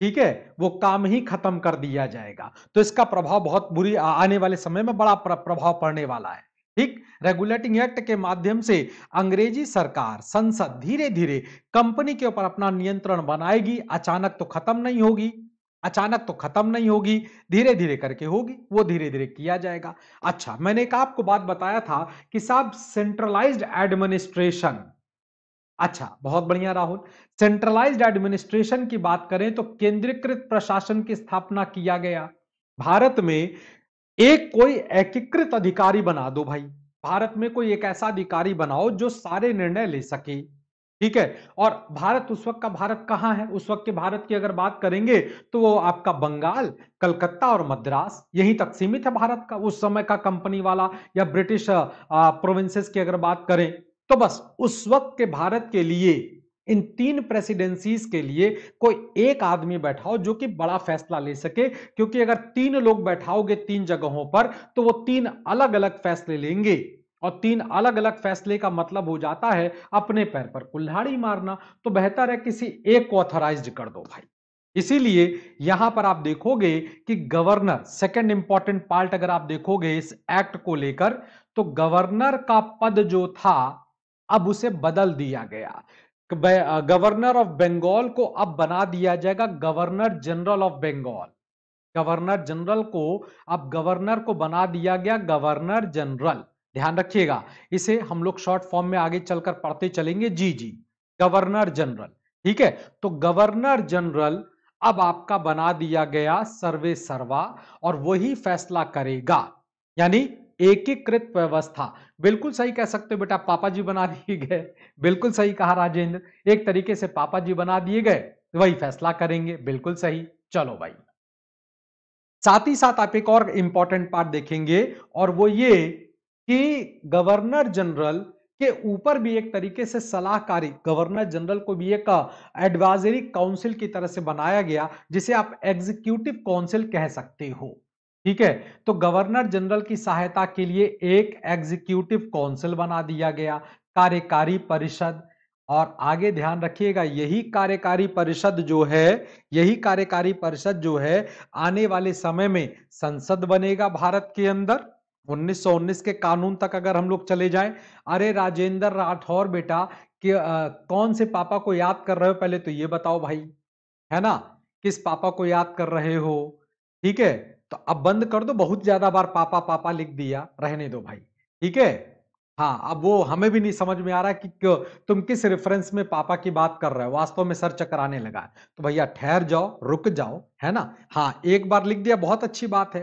ठीक है वो काम ही खत्म कर दिया जाएगा तो इसका प्रभाव बहुत बुरी आने वाले समय में बड़ा प्रभाव पड़ने वाला है रेगुलेटिंग एक्ट के माध्यम से अंग्रेजी सरकार संसद धीरे धीरे कंपनी के ऊपर अपना नियंत्रण बनाएगी अचानक तो खत्म नहीं होगी अचानक तो खत्म नहीं होगी धीरे धीरे करके होगी वो धीरे धीरे किया जाएगा अच्छा मैंने एक आपको बात बताया था कि साहब सेंट्रलाइज्ड एडमिनिस्ट्रेशन अच्छा बहुत बढ़िया राहुल सेंट्रलाइज्ड एडमिनिस्ट्रेशन की बात करें तो केंद्रीकृत प्रशासन की स्थापना किया गया भारत में एक कोई एकीकृत अधिकारी बना दो भाई भारत में कोई एक ऐसा अधिकारी बनाओ जो सारे निर्णय ले सके ठीक है और भारत उस वक्त का भारत कहाँ है उस वक्त के भारत की अगर बात करेंगे तो वो आपका बंगाल कलकत्ता और मद्रास यही तक सीमित है भारत का उस समय का कंपनी वाला या ब्रिटिश प्रोविंसेस की अगर बात करें तो बस उस वक्त के भारत के लिए इन तीन प्रेसिडेंसीज के लिए कोई एक आदमी बैठाओ जो कि बड़ा फैसला ले सके क्योंकि अगर तीन लोग बैठाओगे तीन जगहों पर तो वो तीन अलग अलग फैसले लेंगे और तीन अलग अलग फैसले का मतलब हो जाता है अपने पैर पर कुल्हाड़ी मारना तो बेहतर है किसी एक को ऑथराइज कर दो भाई इसीलिए यहां पर आप देखोगे कि गवर्नर सेकेंड इंपॉर्टेंट पार्ट अगर आप देखोगे इस एक्ट को लेकर तो गवर्नर का पद जो था अब उसे बदल दिया गया गवर्नर ऑफ बंगाल को अब बना दिया जाएगा governor general of Bengal governor general को अब गवर्नर को बना दिया गया गवर्नर जनरल ध्यान रखिएगा इसे हम लोग शॉर्ट फॉर्म में आगे चलकर पढ़ते चलेंगे जी जी गवर्नर जनरल ठीक है तो गवर्नर जनरल अब आपका बना दिया गया सर्वे सर्वा और वही फैसला करेगा यानी एकीकृत व्यवस्था बिल्कुल सही कह सकते हो बेटा पापा जी बना [laughs] दिए गए बिल्कुल सही कहा राजेंद्र एक तरीके से पापा जी बना दिए गए वही फैसला करेंगे बिल्कुल सही चलो भाई साथ ही साथ आप एक और इंपॉर्टेंट पार्ट देखेंगे और वो ये कि गवर्नर जनरल के ऊपर भी एक तरीके से सलाहकारी गवर्नर जनरल को भी एक एडवाइजरी काउंसिल की तरह से बनाया गया जिसे आप एग्जीक्यूटिव काउंसिल कह सकते हो ठीक है तो गवर्नर जनरल की सहायता के लिए एक एग्जीक्यूटिव काउंसिल बना दिया गया कार्यकारी परिषद और आगे ध्यान रखिएगा यही कार्यकारी परिषद जो है यही कार्यकारी परिषद जो है आने वाले समय में संसद बनेगा भारत के अंदर 1919 के कानून तक अगर हम लोग चले जाएं अरे राजेंद्र राठौर बेटा कि आ, कौन से पापा को याद कर रहे हो पहले तो ये बताओ भाई है ना किस पापा को याद कर रहे हो ठीक है तो अब बंद कर दो बहुत ज्यादा बार पापा पापा लिख दिया रहने दो भाई ठीक है हाँ अब वो हमें भी नहीं समझ में आ रहा कि क्यों तुम किस रेफरेंस में पापा की बात कर रहे हो वास्तव में सर चकराने लगा तो भैया ठहर जाओ रुक जाओ है ना हाँ एक बार लिख दिया बहुत अच्छी बात है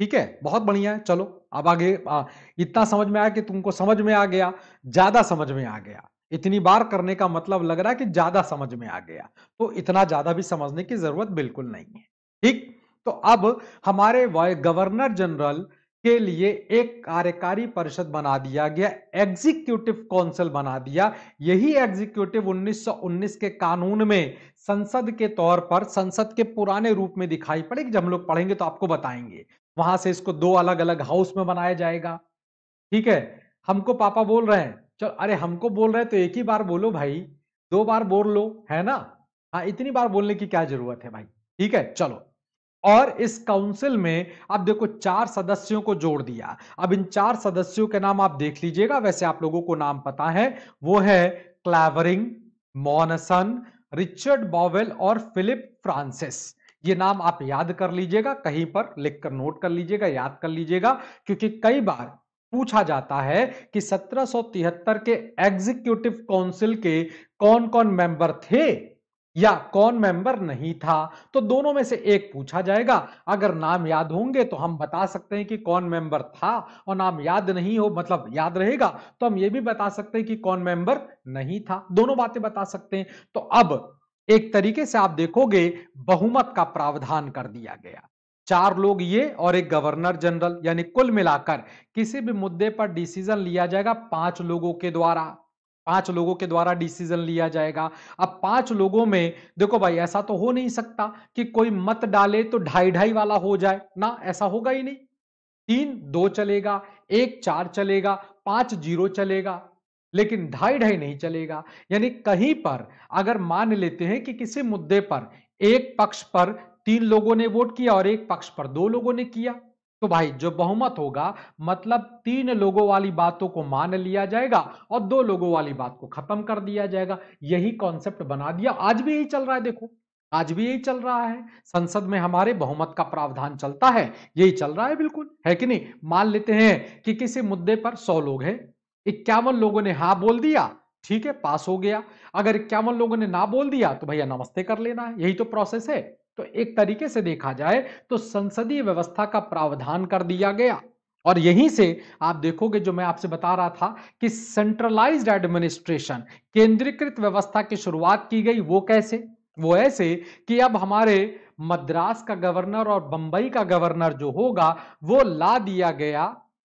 ठीक है बहुत बढ़िया है चलो अब आगे आ, इतना समझ में आया कि तुमको समझ में आ गया ज्यादा समझ में आ गया इतनी बार करने का मतलब लग रहा है कि ज्यादा समझ में आ गया तो इतना ज्यादा भी समझने की जरूरत बिल्कुल नहीं है ठीक तो अब हमारे गवर्नर जनरल के लिए एक कार्यकारी परिषद बना दिया गया एग्जीक्यूटिव काउंसिल बना दिया यही एग्जीक्यूटिव 1919 के कानून में संसद के तौर पर संसद के पुराने रूप में दिखाई पड़ेगी जब हम लोग पढ़ेंगे तो आपको बताएंगे वहां से इसको दो अलग अलग हाउस में बनाया जाएगा ठीक है हमको पापा बोल रहे हैं चल अरे हमको बोल रहे हैं तो एक ही बार बोलो भाई दो बार बोल लो है ना हाँ इतनी बार बोलने की क्या जरूरत है भाई ठीक है चलो और इस काउंसिल में आप देखो चार सदस्यों को जोड़ दिया अब इन चार सदस्यों के नाम आप देख लीजिएगा वैसे आप लोगों को नाम पता है वो है क्लैवरिंग मॉनसन रिचर्ड बॉवेल और फिलिप फ्रांसिस ये नाम आप याद कर लीजिएगा कहीं पर लिखकर नोट कर लीजिएगा याद कर लीजिएगा क्योंकि कई बार पूछा जाता है कि 1773 के एग्जीक्यूटिव काउंसिल के कौन कौन मेंबर थे या कौन मेंबर नहीं था तो दोनों में से एक पूछा जाएगा अगर नाम याद होंगे तो हम बता सकते हैं कि कौन मेंबर था और नाम याद नहीं हो मतलब याद रहेगा तो हम ये भी बता सकते हैं कि कौन मेंबर नहीं था दोनों बातें बता सकते हैं तो अब एक तरीके से आप देखोगे बहुमत का प्रावधान कर दिया गया चार लोग ये और एक गवर्नर जनरल यानी कुल मिलाकर किसी भी मुद्दे पर डिसीजन लिया जाएगा पांच लोगों के द्वारा पांच लोगों के द्वारा डिसीजन लिया जाएगा अब पांच लोगों में देखो भाई ऐसा तो हो नहीं सकता कि कोई मत डाले तो ढाई ढाई वाला हो जाए ना ऐसा होगा ही नहीं तीन दो चलेगा एक चार चलेगा पांच जीरो चलेगा लेकिन ढाई ढाई नहीं चलेगा यानी कहीं पर अगर मान लेते हैं कि किसी मुद्दे पर एक पक्ष पर तीन लोगों ने वोट किया और एक पक्ष पर दो लोगों ने किया तो भाई जो बहुमत होगा मतलब तीन लोगों वाली बातों को मान लिया जाएगा और दो लोगों वाली बात को खत्म कर दिया जाएगा यही कॉन्सेप्ट बना दिया आज भी यही चल रहा है देखो आज भी यही चल रहा है संसद में हमारे बहुमत का प्रावधान चलता है यही चल रहा है बिल्कुल है कि नहीं मान लेते हैं कि किसी मुद्दे पर सौ लोग हैं इक्यावन लोगों ने हाँ बोल दिया ठीक है पास हो गया अगर इक्यावन लोगों ने ना बोल दिया तो भैया नमस्ते कर लेना है यही तो प्रोसेस है तो एक तरीके से देखा जाए तो संसदीय व्यवस्था का प्रावधान कर दिया गया और यहीं से आप देखोगे जो मैं आपसे बता रहा था कि सेंट्रलाइज्ड एडमिनिस्ट्रेशन केंद्रीकृत व्यवस्था की शुरुआत की गई वो कैसे वो ऐसे कि अब हमारे मद्रास का गवर्नर और बंबई का गवर्नर जो होगा वो ला दिया गया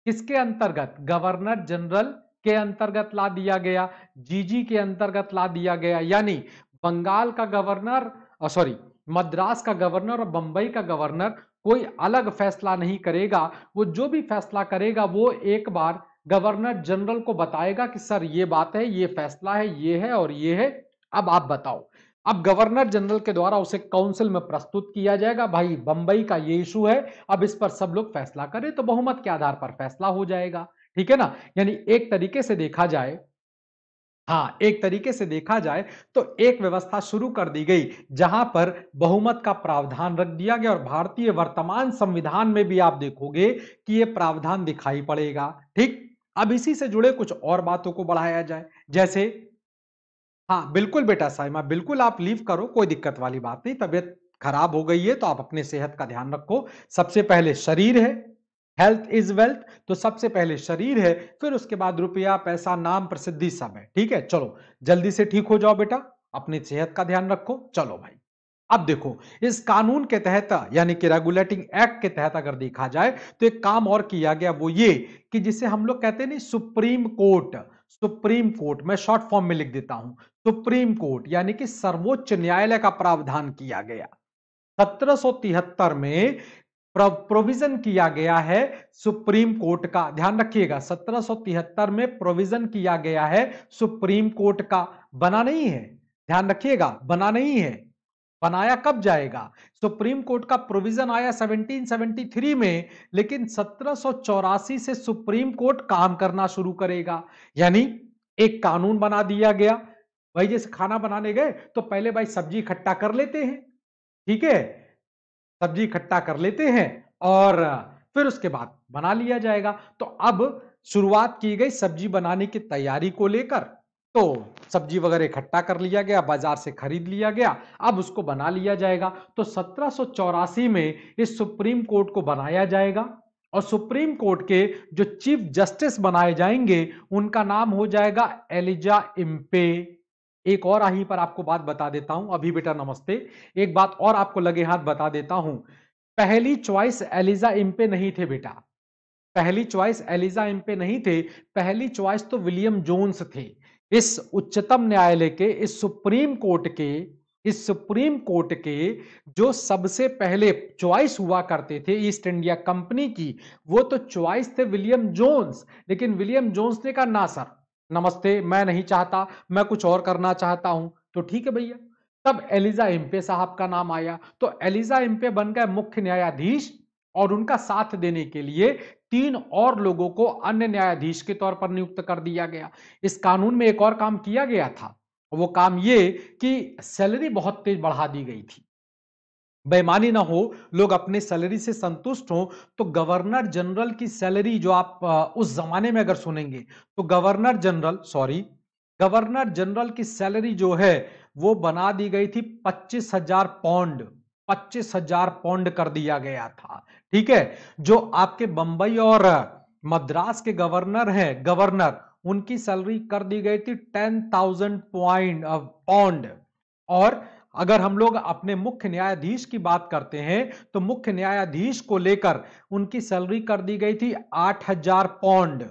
किसके अंतर्गत गवर्नर जनरल के अंतर्गत ला दिया गया जीजी के अंतर्गत ला दिया गया यानी बंगाल का गवर्नर सॉरी मद्रास का गवर्नर और बंबई का गवर्नर कोई अलग फैसला नहीं करेगा वो जो भी फैसला करेगा वो एक बार गवर्नर जनरल को बताएगा कि सर ये बात है ये फैसला है ये है और ये है अब आप बताओ अब गवर्नर जनरल के द्वारा उसे काउंसिल में प्रस्तुत किया जाएगा भाई बंबई का ये इशू है अब इस पर सब लोग फैसला करें तो बहुमत के आधार पर फैसला हो जाएगा ठीक है ना यानी एक तरीके से देखा जाए हाँ एक तरीके से देखा जाए तो एक व्यवस्था शुरू कर दी गई जहां पर बहुमत का प्रावधान रख दिया गया और भारतीय वर्तमान संविधान में भी आप देखोगे कि यह प्रावधान दिखाई पड़ेगा ठीक अब इसी से जुड़े कुछ और बातों को बढ़ाया जाए जैसे हाँ बिल्कुल बेटा साइमा बिल्कुल आप लीव करो कोई दिक्कत वाली बात नहीं तबियत खराब हो गई है तो आप अपने सेहत का ध्यान रखो सबसे पहले शरीर है हेल्थ इज वेल्थ तो सबसे पहले शरीर है फिर उसके बाद रुपया पैसा नाम प्रसिद्धि सब है ठीक है चलो जल्दी से ठीक हो जाओ बेटा अपनी सेहत का ध्यान रखो चलो भाई अब देखो इस कानून के तहत यानी कि रेगुलेटिंग एक्ट के तहत अगर देखा जाए तो एक काम और किया गया वो ये कि जिसे हम लोग कहते हैं नहीं सुप्रीम कोर्ट सुप्रीम कोर्ट मैं शॉर्ट फॉर्म में लिख देता हूं सुप्रीम कोर्ट यानी कि सर्वोच्च न्यायालय का प्रावधान किया गया सत्रह में प्रोविजन किया गया है सुप्रीम कोर्ट का ध्यान रखिएगा 1773 में प्रोविजन किया गया है सुप्रीम कोर्ट का बना नहीं है ध्यान रखिएगा बना नहीं है बनाया कब जाएगा सुप्रीम कोर्ट का प्रोविजन आया 1773 में लेकिन सत्रह से सुप्रीम कोर्ट काम करना शुरू करेगा यानी एक कानून बना दिया गया भाई जैसे खाना बनाने गए तो पहले भाई सब्जी इकट्ठा कर लेते हैं ठीक है सब्जी इकट्ठा कर लेते हैं और फिर उसके बाद बना लिया जाएगा तो अब शुरुआत की गई सब्जी बनाने की तैयारी को लेकर तो सब्जी वगैरह इकट्ठा कर लिया गया बाजार से खरीद लिया गया अब उसको बना लिया जाएगा तो सत्रह में इस सुप्रीम कोर्ट को बनाया जाएगा और सुप्रीम कोर्ट के जो चीफ जस्टिस बनाए जाएंगे उनका नाम हो जाएगा एलिजा इम्पे एक और आही पर आपको बात बता देता हूं अभी बेटा नमस्ते एक बात और आपको लगे हाथ बता देता हूं पहली चॉइस एलिजा इम पे नहीं थे बेटा पहली चॉइस एलिजा इम पे नहीं थे पहली चॉइस तो विलियम जोन्स थे इस उच्चतम न्यायालय के इस सुप्रीम कोर्ट के इस सुप्रीम कोर्ट के जो सबसे पहले चॉइस हुआ करते थे ईस्ट इंडिया कंपनी की वो तो चॉइस थे विलियम जोन्स लेकिन विलियम जोन्स ने कहा ना सर नमस्ते मैं नहीं चाहता मैं कुछ और करना चाहता हूं तो ठीक है भैया तब एलिजा एम्पे साहब का नाम आया तो एलिजा एम्पे बन गए मुख्य न्यायाधीश और उनका साथ देने के लिए तीन और लोगों को अन्य न्यायाधीश के तौर पर नियुक्त कर दिया गया इस कानून में एक और काम किया गया था वो काम ये कि सैलरी बहुत तेज बढ़ा दी गई थी बेमानी ना हो लोग अपने सैलरी से संतुष्ट हो तो गवर्नर जनरल की सैलरी जो आप उस जमाने में अगर सुनेंगे तो governor general sorry governor general की सैलरी जो है वो बना दी गई थी पच्चीस हजार पौंड पच्चीस हजार पौंड कर दिया गया था ठीक है जो आपके बंबई और मद्रास के गवर्नर हैं गवर्नर उनकी सैलरी कर दी गई थी टेन थाउजेंड पॉइंट पौंड और अगर हम लोग अपने मुख्य न्यायाधीश की बात करते हैं तो मुख्य न्यायाधीश को लेकर उनकी सैलरी कर दी गई थी आठ हजार पौंड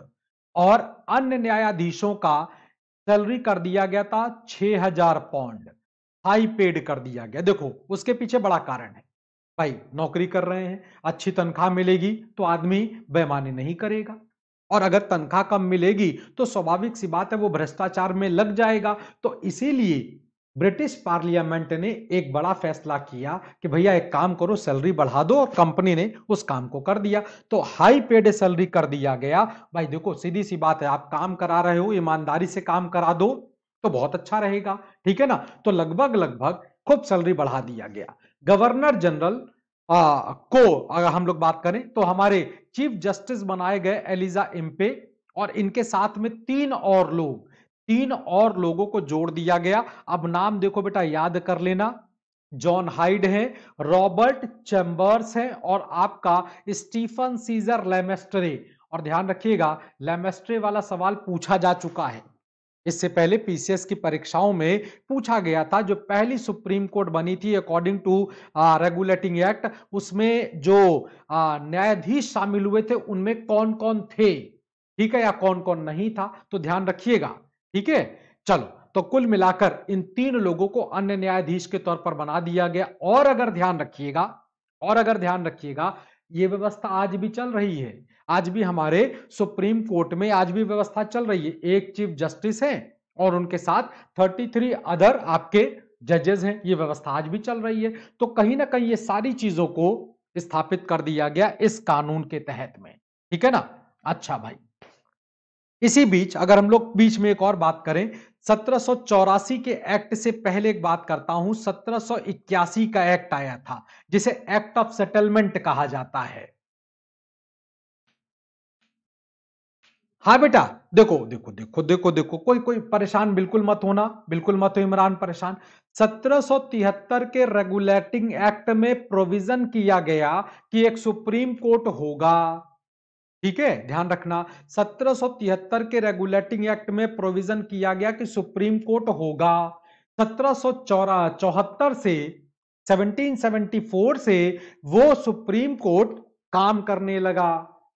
और अन्य न्यायाधीशों का सैलरी कर दिया गया था छह हजार पौंड हाई पेड कर दिया गया देखो उसके पीछे बड़ा कारण है भाई नौकरी कर रहे हैं अच्छी तनख्वाह मिलेगी तो आदमी बेमानी नहीं करेगा और अगर तनख्वाह कम मिलेगी तो स्वाभाविक सी बात है वो भ्रष्टाचार में लग जाएगा तो इसीलिए ब्रिटिश पार्लियामेंट ने एक बड़ा फैसला किया कि भैया एक काम करो सैलरी बढ़ा दो और कंपनी ने उस काम को कर दिया तो हाई पेड सैलरी कर दिया गया भाई देखो सीधी सी बात है आप काम करा रहे हो ईमानदारी से काम करा दो तो बहुत अच्छा रहेगा ठीक है ना तो लगभग लगभग खूब सैलरी बढ़ा दिया गया गवर्नर जनरल आ, को अगर हम लोग बात करें तो हमारे चीफ जस्टिस बनाए गए एलिजा एम्पे और इनके साथ में तीन और लोग तीन और लोगों को जोड़ दिया गया अब नाम देखो बेटा याद कर लेना जॉन हाइड है रॉबर्ट चैम्बर्स है और आपका स्टीफन सीजर लेमेस्ट्रे और ध्यान रखिएगा लेमेस्ट्रे वाला सवाल पूछा जा चुका है इससे पहले पीसीएस की परीक्षाओं में पूछा गया था जो पहली सुप्रीम कोर्ट बनी थी अकॉर्डिंग टू रेगुलेटिंग एक्ट उसमें जो न्यायाधीश शामिल हुए थे उनमें कौन कौन थे ठीक है या कौन कौन नहीं था तो ध्यान रखिएगा ठीक है चलो तो कुल मिलाकर इन तीन लोगों को अन्य न्यायाधीश के तौर पर बना दिया गया और अगर ध्यान रखिएगा और अगर ध्यान रखिएगा यह व्यवस्था आज भी चल रही है आज भी हमारे सुप्रीम कोर्ट में आज भी व्यवस्था चल रही है एक चीफ जस्टिस है और उनके साथ 33 अदर आपके जजेस हैं ये व्यवस्था आज भी चल रही है तो कहीं ना कहीं ये सारी चीजों को स्थापित कर दिया गया इस कानून के तहत में ठीक है ना अच्छा भाई इसी बीच अगर हम लोग बीच में एक और बात करें सत्रह के एक्ट से पहले एक बात करता हूं सत्रह का एक्ट आया था जिसे एक्ट ऑफ सेटलमेंट कहा जाता है हाँ बेटा देखो देखो देखो देखो देखो कोई कोई परेशान बिल्कुल मत होना बिल्कुल मत हो इमरान परेशान 1773 के रेगुलेटिंग एक्ट में प्रोविजन किया गया कि एक सुप्रीम कोर्ट होगा ठीक है ध्यान रखना 1773 के रेगुलेटिंग एक्ट में प्रोविजन किया गया कि सुप्रीम कोर्ट होगा सत्रह चौहत्तर से 1774 से वो सुप्रीम कोर्ट काम करने लगा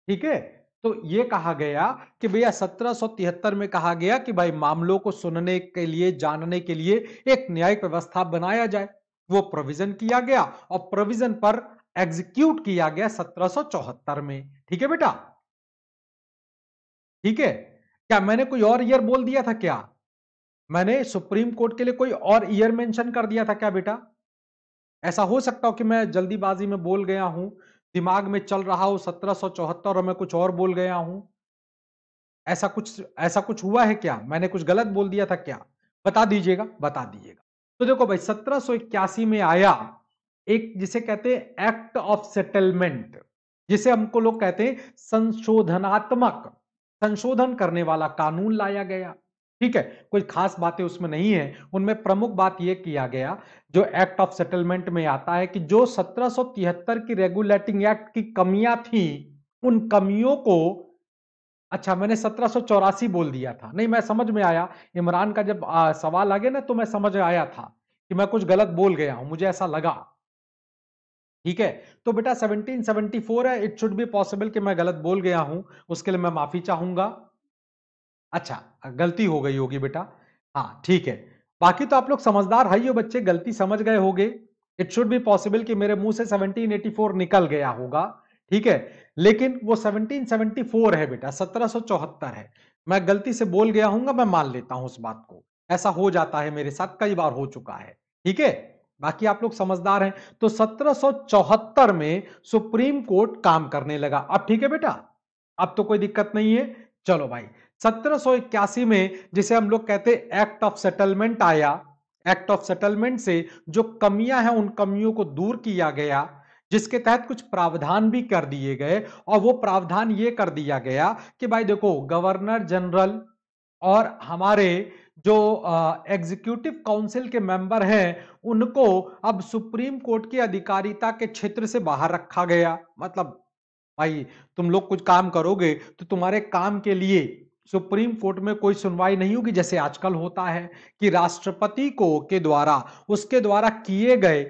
ठीक है तो ये कहा गया कि भैया 1773 में कहा गया कि भाई मामलों को सुनने के लिए जानने के लिए एक न्यायिक व्यवस्था बनाया जाए वो प्रोविजन किया गया और प्रोविजन पर एग्जीक्यूट किया गया 1774 में ठीक है बेटा ठीक है क्या मैंने कोई और ईयर बोल दिया था क्या मैंने सुप्रीम कोर्ट के लिए कोई और ईयर मेंशन कर दिया था क्या बेटा ऐसा हो सकता हो कि मैं जल्दीबाजी में बोल गया हूं दिमाग में चल रहा हो सत्रह और मैं कुछ और बोल गया हूं ऐसा कुछ ऐसा कुछ हुआ है क्या मैंने कुछ गलत बोल दिया था क्या बता दीजिएगा बता दीजिएगा तो देखो भाई सत्रह में आया एक जिसे कहते हैं एक्ट ऑफ सेटलमेंट जिसे हमको लोग कहते हैं संशोधनात्मक संशोधन करने वाला कानून लाया गया ठीक है कोई खास बातें उसमें नहीं है उनमें प्रमुख बात यह किया गया जो एक्ट ऑफ सेटलमेंट में आता है कि जो 1773 की रेगुलेटिंग एक्ट की कमियां थी उन कमियों को अच्छा मैंने सत्रह बोल दिया था नहीं मैं समझ में आया इमरान का जब आ, सवाल आ गया ना तो मैं समझ आया था कि मैं कुछ गलत बोल गया हूं मुझे ऐसा लगा ठीक है तो बेटा 1774 है इट शुड बी पॉसिबल कि मैं गलत बोल गया हूं उसके लिए मैं माफी चाहूंगा अच्छा गलती हो गई होगी बेटा हाँ ठीक है बाकी तो आप लोग समझदार हाइयो बच्चे गलती समझ गए होगे इट शुड बी पॉसिबल कि मेरे मुंह से 1784 निकल गया होगा ठीक है लेकिन वो 1774 है बेटा सत्रह है मैं गलती से बोल गया हूंगा मैं मान लेता हूं उस बात को ऐसा हो जाता है मेरे साथ कई बार हो चुका है ठीक है बाकी आप लोग समझदार हैं तो 1774 में सुप्रीम कोर्ट काम करने लगा अब ठीक है बेटा अब तो कोई दिक्कत नहीं है चलो भाई 1781 में जिसे हम लोग कहते एक्ट ऑफ सेटलमेंट आया एक्ट ऑफ सेटलमेंट से जो कमियां हैं उन कमियों को दूर किया गया जिसके तहत कुछ प्रावधान भी कर दिए गए और वो प्रावधान ये कर दिया गया कि भाई देखो गवर्नर जनरल और हमारे जो एग्जीक्यूटिव काउंसिल के मेंबर हैं उनको अब सुप्रीम कोर्ट की अधिकारिता के क्षेत्र से बाहर रखा गया मतलब भाई तुम लोग कुछ काम करोगे तो तुम्हारे काम के लिए सुप्रीम कोर्ट में कोई सुनवाई नहीं होगी जैसे आजकल होता है कि राष्ट्रपति को के द्वारा उसके द्वारा किए गए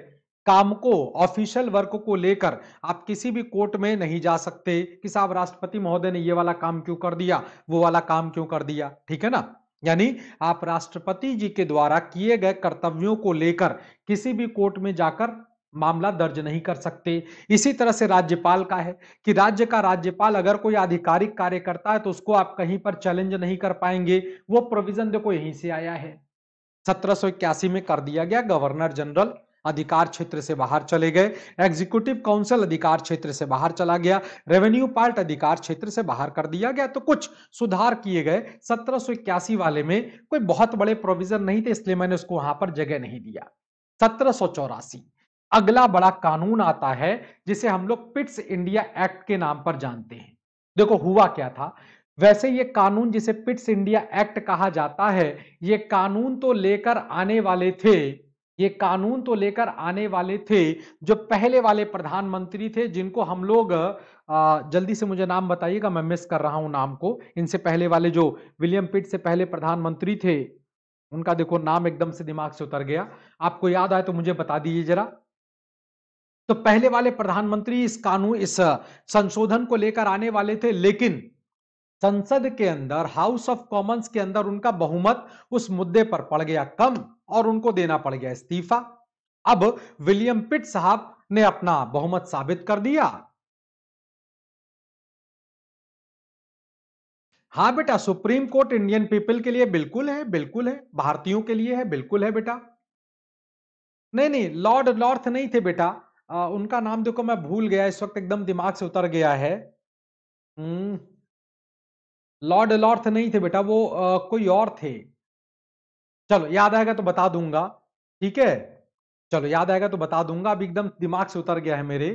काम को ऑफिशियल वर्क को लेकर आप किसी भी कोर्ट में नहीं जा सकते कि साहब राष्ट्रपति महोदय ने ये वाला काम क्यों कर दिया वो वाला काम क्यों कर दिया ठीक है ना यानी आप राष्ट्रपति जी के द्वारा किए गए कर्तव्यों को लेकर किसी भी कोर्ट में जाकर मामला दर्ज नहीं कर सकते इसी तरह से राज्यपाल का है कि राज्य का राज्यपाल अगर कोई आधिकारिक कार्य करता है तो उसको आप कहीं पर चैलेंज नहीं कर पाएंगे वो प्रोविजन देखो यहीं से आया है सत्रह में कर दिया गया गवर्नर जनरल अधिकार क्षेत्र से बाहर चले गए एग्जीक्यूटिव काउंसिल अधिकार क्षेत्र से बाहर चला गया रेवेन्यू पार्ट अधिकार क्षेत्र से बाहर कर दिया गया तो कुछ सुधार किए गए सत्रह वाले में कोई बहुत बड़े प्रोविजन नहीं थे इसलिए मैंने उसको वहां पर जगह नहीं दिया सत्रह अगला बड़ा कानून आता है जिसे हम लोग पिट्स इंडिया एक्ट के नाम पर जानते हैं देखो हुआ क्या था वैसे ये कानून जिसे पिट्स इंडिया एक्ट कहा जाता है ये कानून तो लेकर आने वाले थे ये कानून तो लेकर आने वाले थे जो पहले वाले प्रधानमंत्री थे जिनको हम लोग जल्दी से मुझे नाम बताइएगा मैं मिस कर रहा हूं नाम को इनसे पहले वाले जो विलियम पिट से पहले प्रधानमंत्री थे उनका देखो नाम एकदम से दिमाग से उतर गया आपको याद आए तो मुझे बता दीजिए जरा तो पहले वाले प्रधानमंत्री इस कानून इस संशोधन को लेकर आने वाले थे लेकिन संसद के अंदर हाउस ऑफ कॉमन्स के अंदर उनका बहुमत उस मुद्दे पर पड़ गया कम और उनको देना पड़ गया इस्तीफा अब विलियम पिट साहब ने अपना बहुमत साबित कर दिया हाँ बेटा सुप्रीम कोर्ट इंडियन पीपल के लिए बिल्कुल है बिल्कुल है भारतीयों के लिए है बिल्कुल है बेटा नहीं नहीं लॉर्ड लॉर्थ नहीं थे बेटा आ, उनका नाम देखो मैं भूल गया इस वक्त एकदम दिमाग से उतर गया है हम्म। लॉर्ड लॉर्थ नहीं थे बेटा वो आ, कोई और थे चलो याद आएगा तो बता दूंगा ठीक है चलो याद आएगा तो बता दूंगा अब एकदम दिमाग से उतर गया है मेरे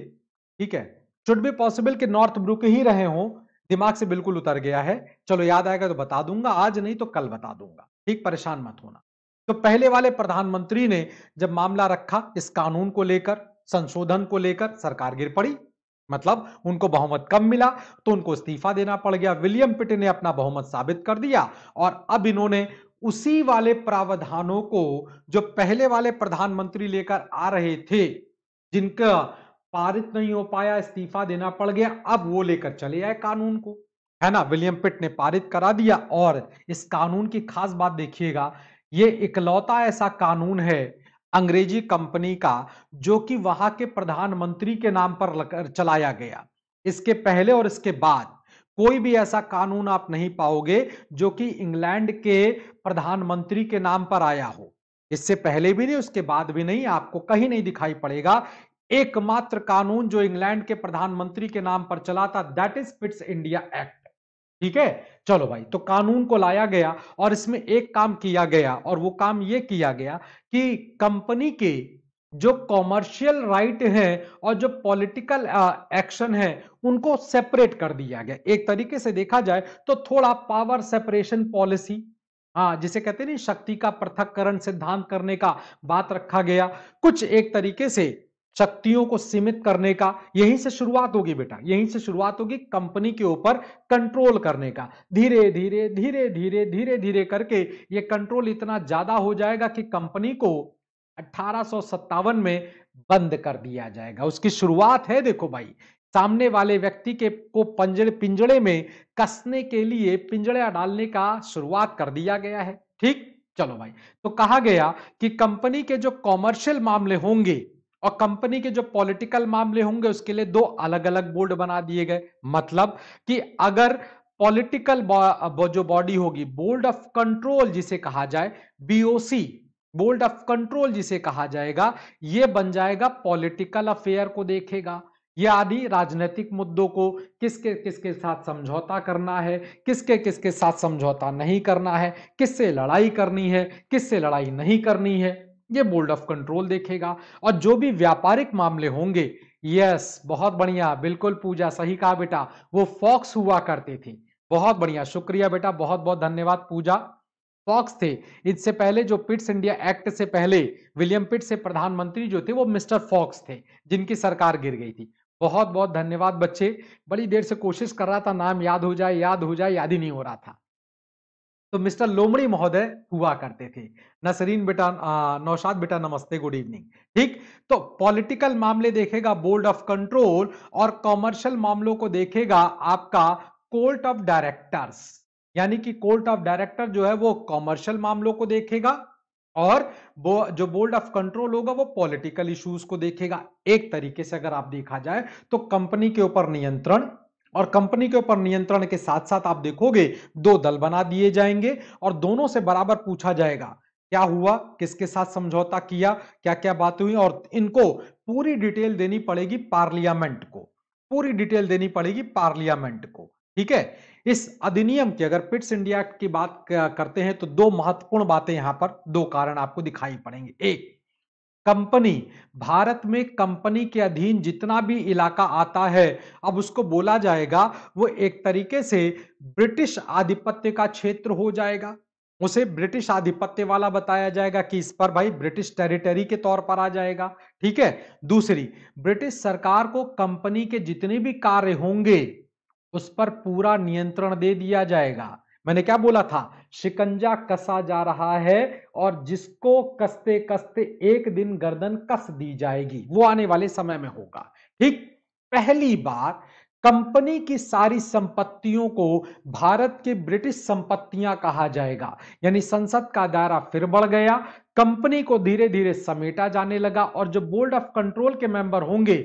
ठीक है शुड बी पॉसिबल कि नॉर्थ ब्रुक ही रहे हो दिमाग से बिल्कुल उतर गया है चलो याद आएगा तो बता दूंगा आज नहीं तो कल बता दूंगा ठीक परेशान मत होना तो पहले वाले प्रधानमंत्री ने जब मामला रखा इस कानून को लेकर संशोधन को लेकर सरकार गिर पड़ी मतलब उनको बहुमत कम मिला तो उनको इस्तीफा देना पड़ गया विलियम पिट ने अपना बहुमत साबित कर दिया और अब इन्होंने उसी वाले प्रावधानों को जो पहले वाले प्रधानमंत्री लेकर आ रहे थे जिनका पारित नहीं हो पाया इस्तीफा देना पड़ गया अब वो लेकर चले आए कानून को है ना विलियम पिट ने पारित करा दिया और इस कानून की खास बात देखिएगा ये इकलौता ऐसा कानून है अंग्रेजी कंपनी का जो कि वहां के प्रधानमंत्री के नाम पर चलाया गया इसके पहले और इसके बाद कोई भी ऐसा कानून आप नहीं पाओगे जो कि इंग्लैंड के प्रधानमंत्री के नाम पर आया हो इससे पहले भी नहीं उसके बाद भी नहीं आपको कहीं नहीं दिखाई पड़ेगा एकमात्र कानून जो इंग्लैंड के प्रधानमंत्री के नाम पर चला था that is Pitt's India Act ठीक है चलो भाई तो कानून को लाया गया और इसमें एक काम किया गया और वो काम ये किया गया कि कंपनी के जो कॉमर्शियल राइट right है और जो पॉलिटिकल एक्शन uh, है उनको सेपरेट कर दिया गया एक तरीके से देखा जाए तो थोड़ा पावर सेपरेशन पॉलिसी हाँ जिसे कहते हैं शक्ति का पृथककरण सिद्धांत करने का बात रखा गया कुछ एक तरीके से शक्तियों को सीमित करने का यहीं से शुरुआत होगी बेटा यहीं से शुरुआत होगी कंपनी के ऊपर कंट्रोल करने का धीरे धीरे धीरे धीरे धीरे धीरे करके ये कंट्रोल इतना ज्यादा हो जाएगा कि कंपनी को अठारह में बंद कर दिया जाएगा उसकी शुरुआत है देखो भाई सामने वाले व्यक्ति के को पंजड़े पिंजड़े में कसने के लिए पिंजड़ा डालने का शुरुआत कर दिया गया है ठीक चलो भाई तो कहा गया कि कंपनी के जो कॉमर्शियल मामले होंगे और कंपनी के जो पॉलिटिकल मामले होंगे उसके लिए दो अलग अलग बोर्ड बना दिए गए मतलब कि अगर पॉलिटिकल जो बॉडी होगी बोर्ड ऑफ कंट्रोल जिसे कहा जाए बीओसी बोल्ड ऑफ कंट्रोल जिसे कहा जाएगा यह बन जाएगा पॉलिटिकल अफेयर को देखेगा यह आदि राजनीतिक मुद्दों को किसके किसके साथ समझौता करना है किसके किसके साथ समझौता नहीं करना है किससे लड़ाई करनी है किससे लड़ाई नहीं करनी है ये बोल्ड ऑफ कंट्रोल देखेगा और जो भी व्यापारिक मामले होंगे यस बहुत बढ़िया बिल्कुल पूजा सही कहा बेटा वो फॉक्स हुआ करती थी बहुत बढ़िया शुक्रिया बेटा बहुत बहुत धन्यवाद पूजा फॉक्स थे इससे पहले जो पिट्स इंडिया एक्ट से पहले विलियम पिट से प्रधानमंत्री जो थे वो मिस्टर फॉक्स थे जिनकी सरकार गिर गई थी बहुत बहुत धन्यवाद बच्चे बड़ी देर से कोशिश कर रहा था नाम याद हो जाए याद हो जाए याद ही नहीं हो रहा था तो मिस्टर लोमड़ी महोदय हुआ करते थे नसरीन बेटा नौशाद बेटा नमस्ते गुड इवनिंग ठीक तो पॉलिटिकल मामले देखेगा बोर्ड ऑफ कंट्रोल और कॉमर्शियल मामलों को देखेगा आपका कोर्ट ऑफ डायरेक्टर्स यानी कि कोर्ट ऑफ डायरेक्टर जो है वो कॉमर्शियल मामलों को देखेगा और जो बोर्ड ऑफ कंट्रोल होगा वो पॉलिटिकल इश्यूज को देखेगा एक तरीके से अगर आप देखा जाए तो कंपनी के ऊपर नियंत्रण और कंपनी के ऊपर नियंत्रण के साथ साथ आप देखोगे दो दल बना दिए जाएंगे और दोनों से बराबर पूछा जाएगा क्या हुआ किसके साथ समझौता किया क्या क्या बात हुई और इनको पूरी डिटेल देनी पड़ेगी पार्लियामेंट को पूरी डिटेल देनी पड़ेगी पार्लियामेंट को ठीक है इस अधिनियम की अगर पिट्स इंडिया एक्ट की बात करते हैं तो दो महत्वपूर्ण बातें यहां पर दो कारण आपको दिखाई पड़ेंगे एक कंपनी भारत में कंपनी के अधीन जितना भी इलाका आता है अब उसको बोला जाएगा वो एक तरीके से ब्रिटिश आधिपत्य का क्षेत्र हो जाएगा उसे ब्रिटिश आधिपत्य वाला बताया जाएगा कि इस पर भाई ब्रिटिश टेरिटरी के तौर पर आ जाएगा ठीक है दूसरी ब्रिटिश सरकार को कंपनी के जितने भी कार्य होंगे उस पर पूरा नियंत्रण दे दिया जाएगा मैंने क्या बोला था शिकंजा कसा जा रहा है और जिसको कसते कसते एक दिन गर्दन कस दी जाएगी वो आने वाले समय में होगा ठीक पहली बार कंपनी की सारी संपत्तियों को भारत के ब्रिटिश संपत्तियां कहा जाएगा यानी संसद का दायरा फिर बढ़ गया कंपनी को धीरे धीरे समेटा जाने लगा और जो बोर्ड ऑफ कंट्रोल के मेंबर होंगे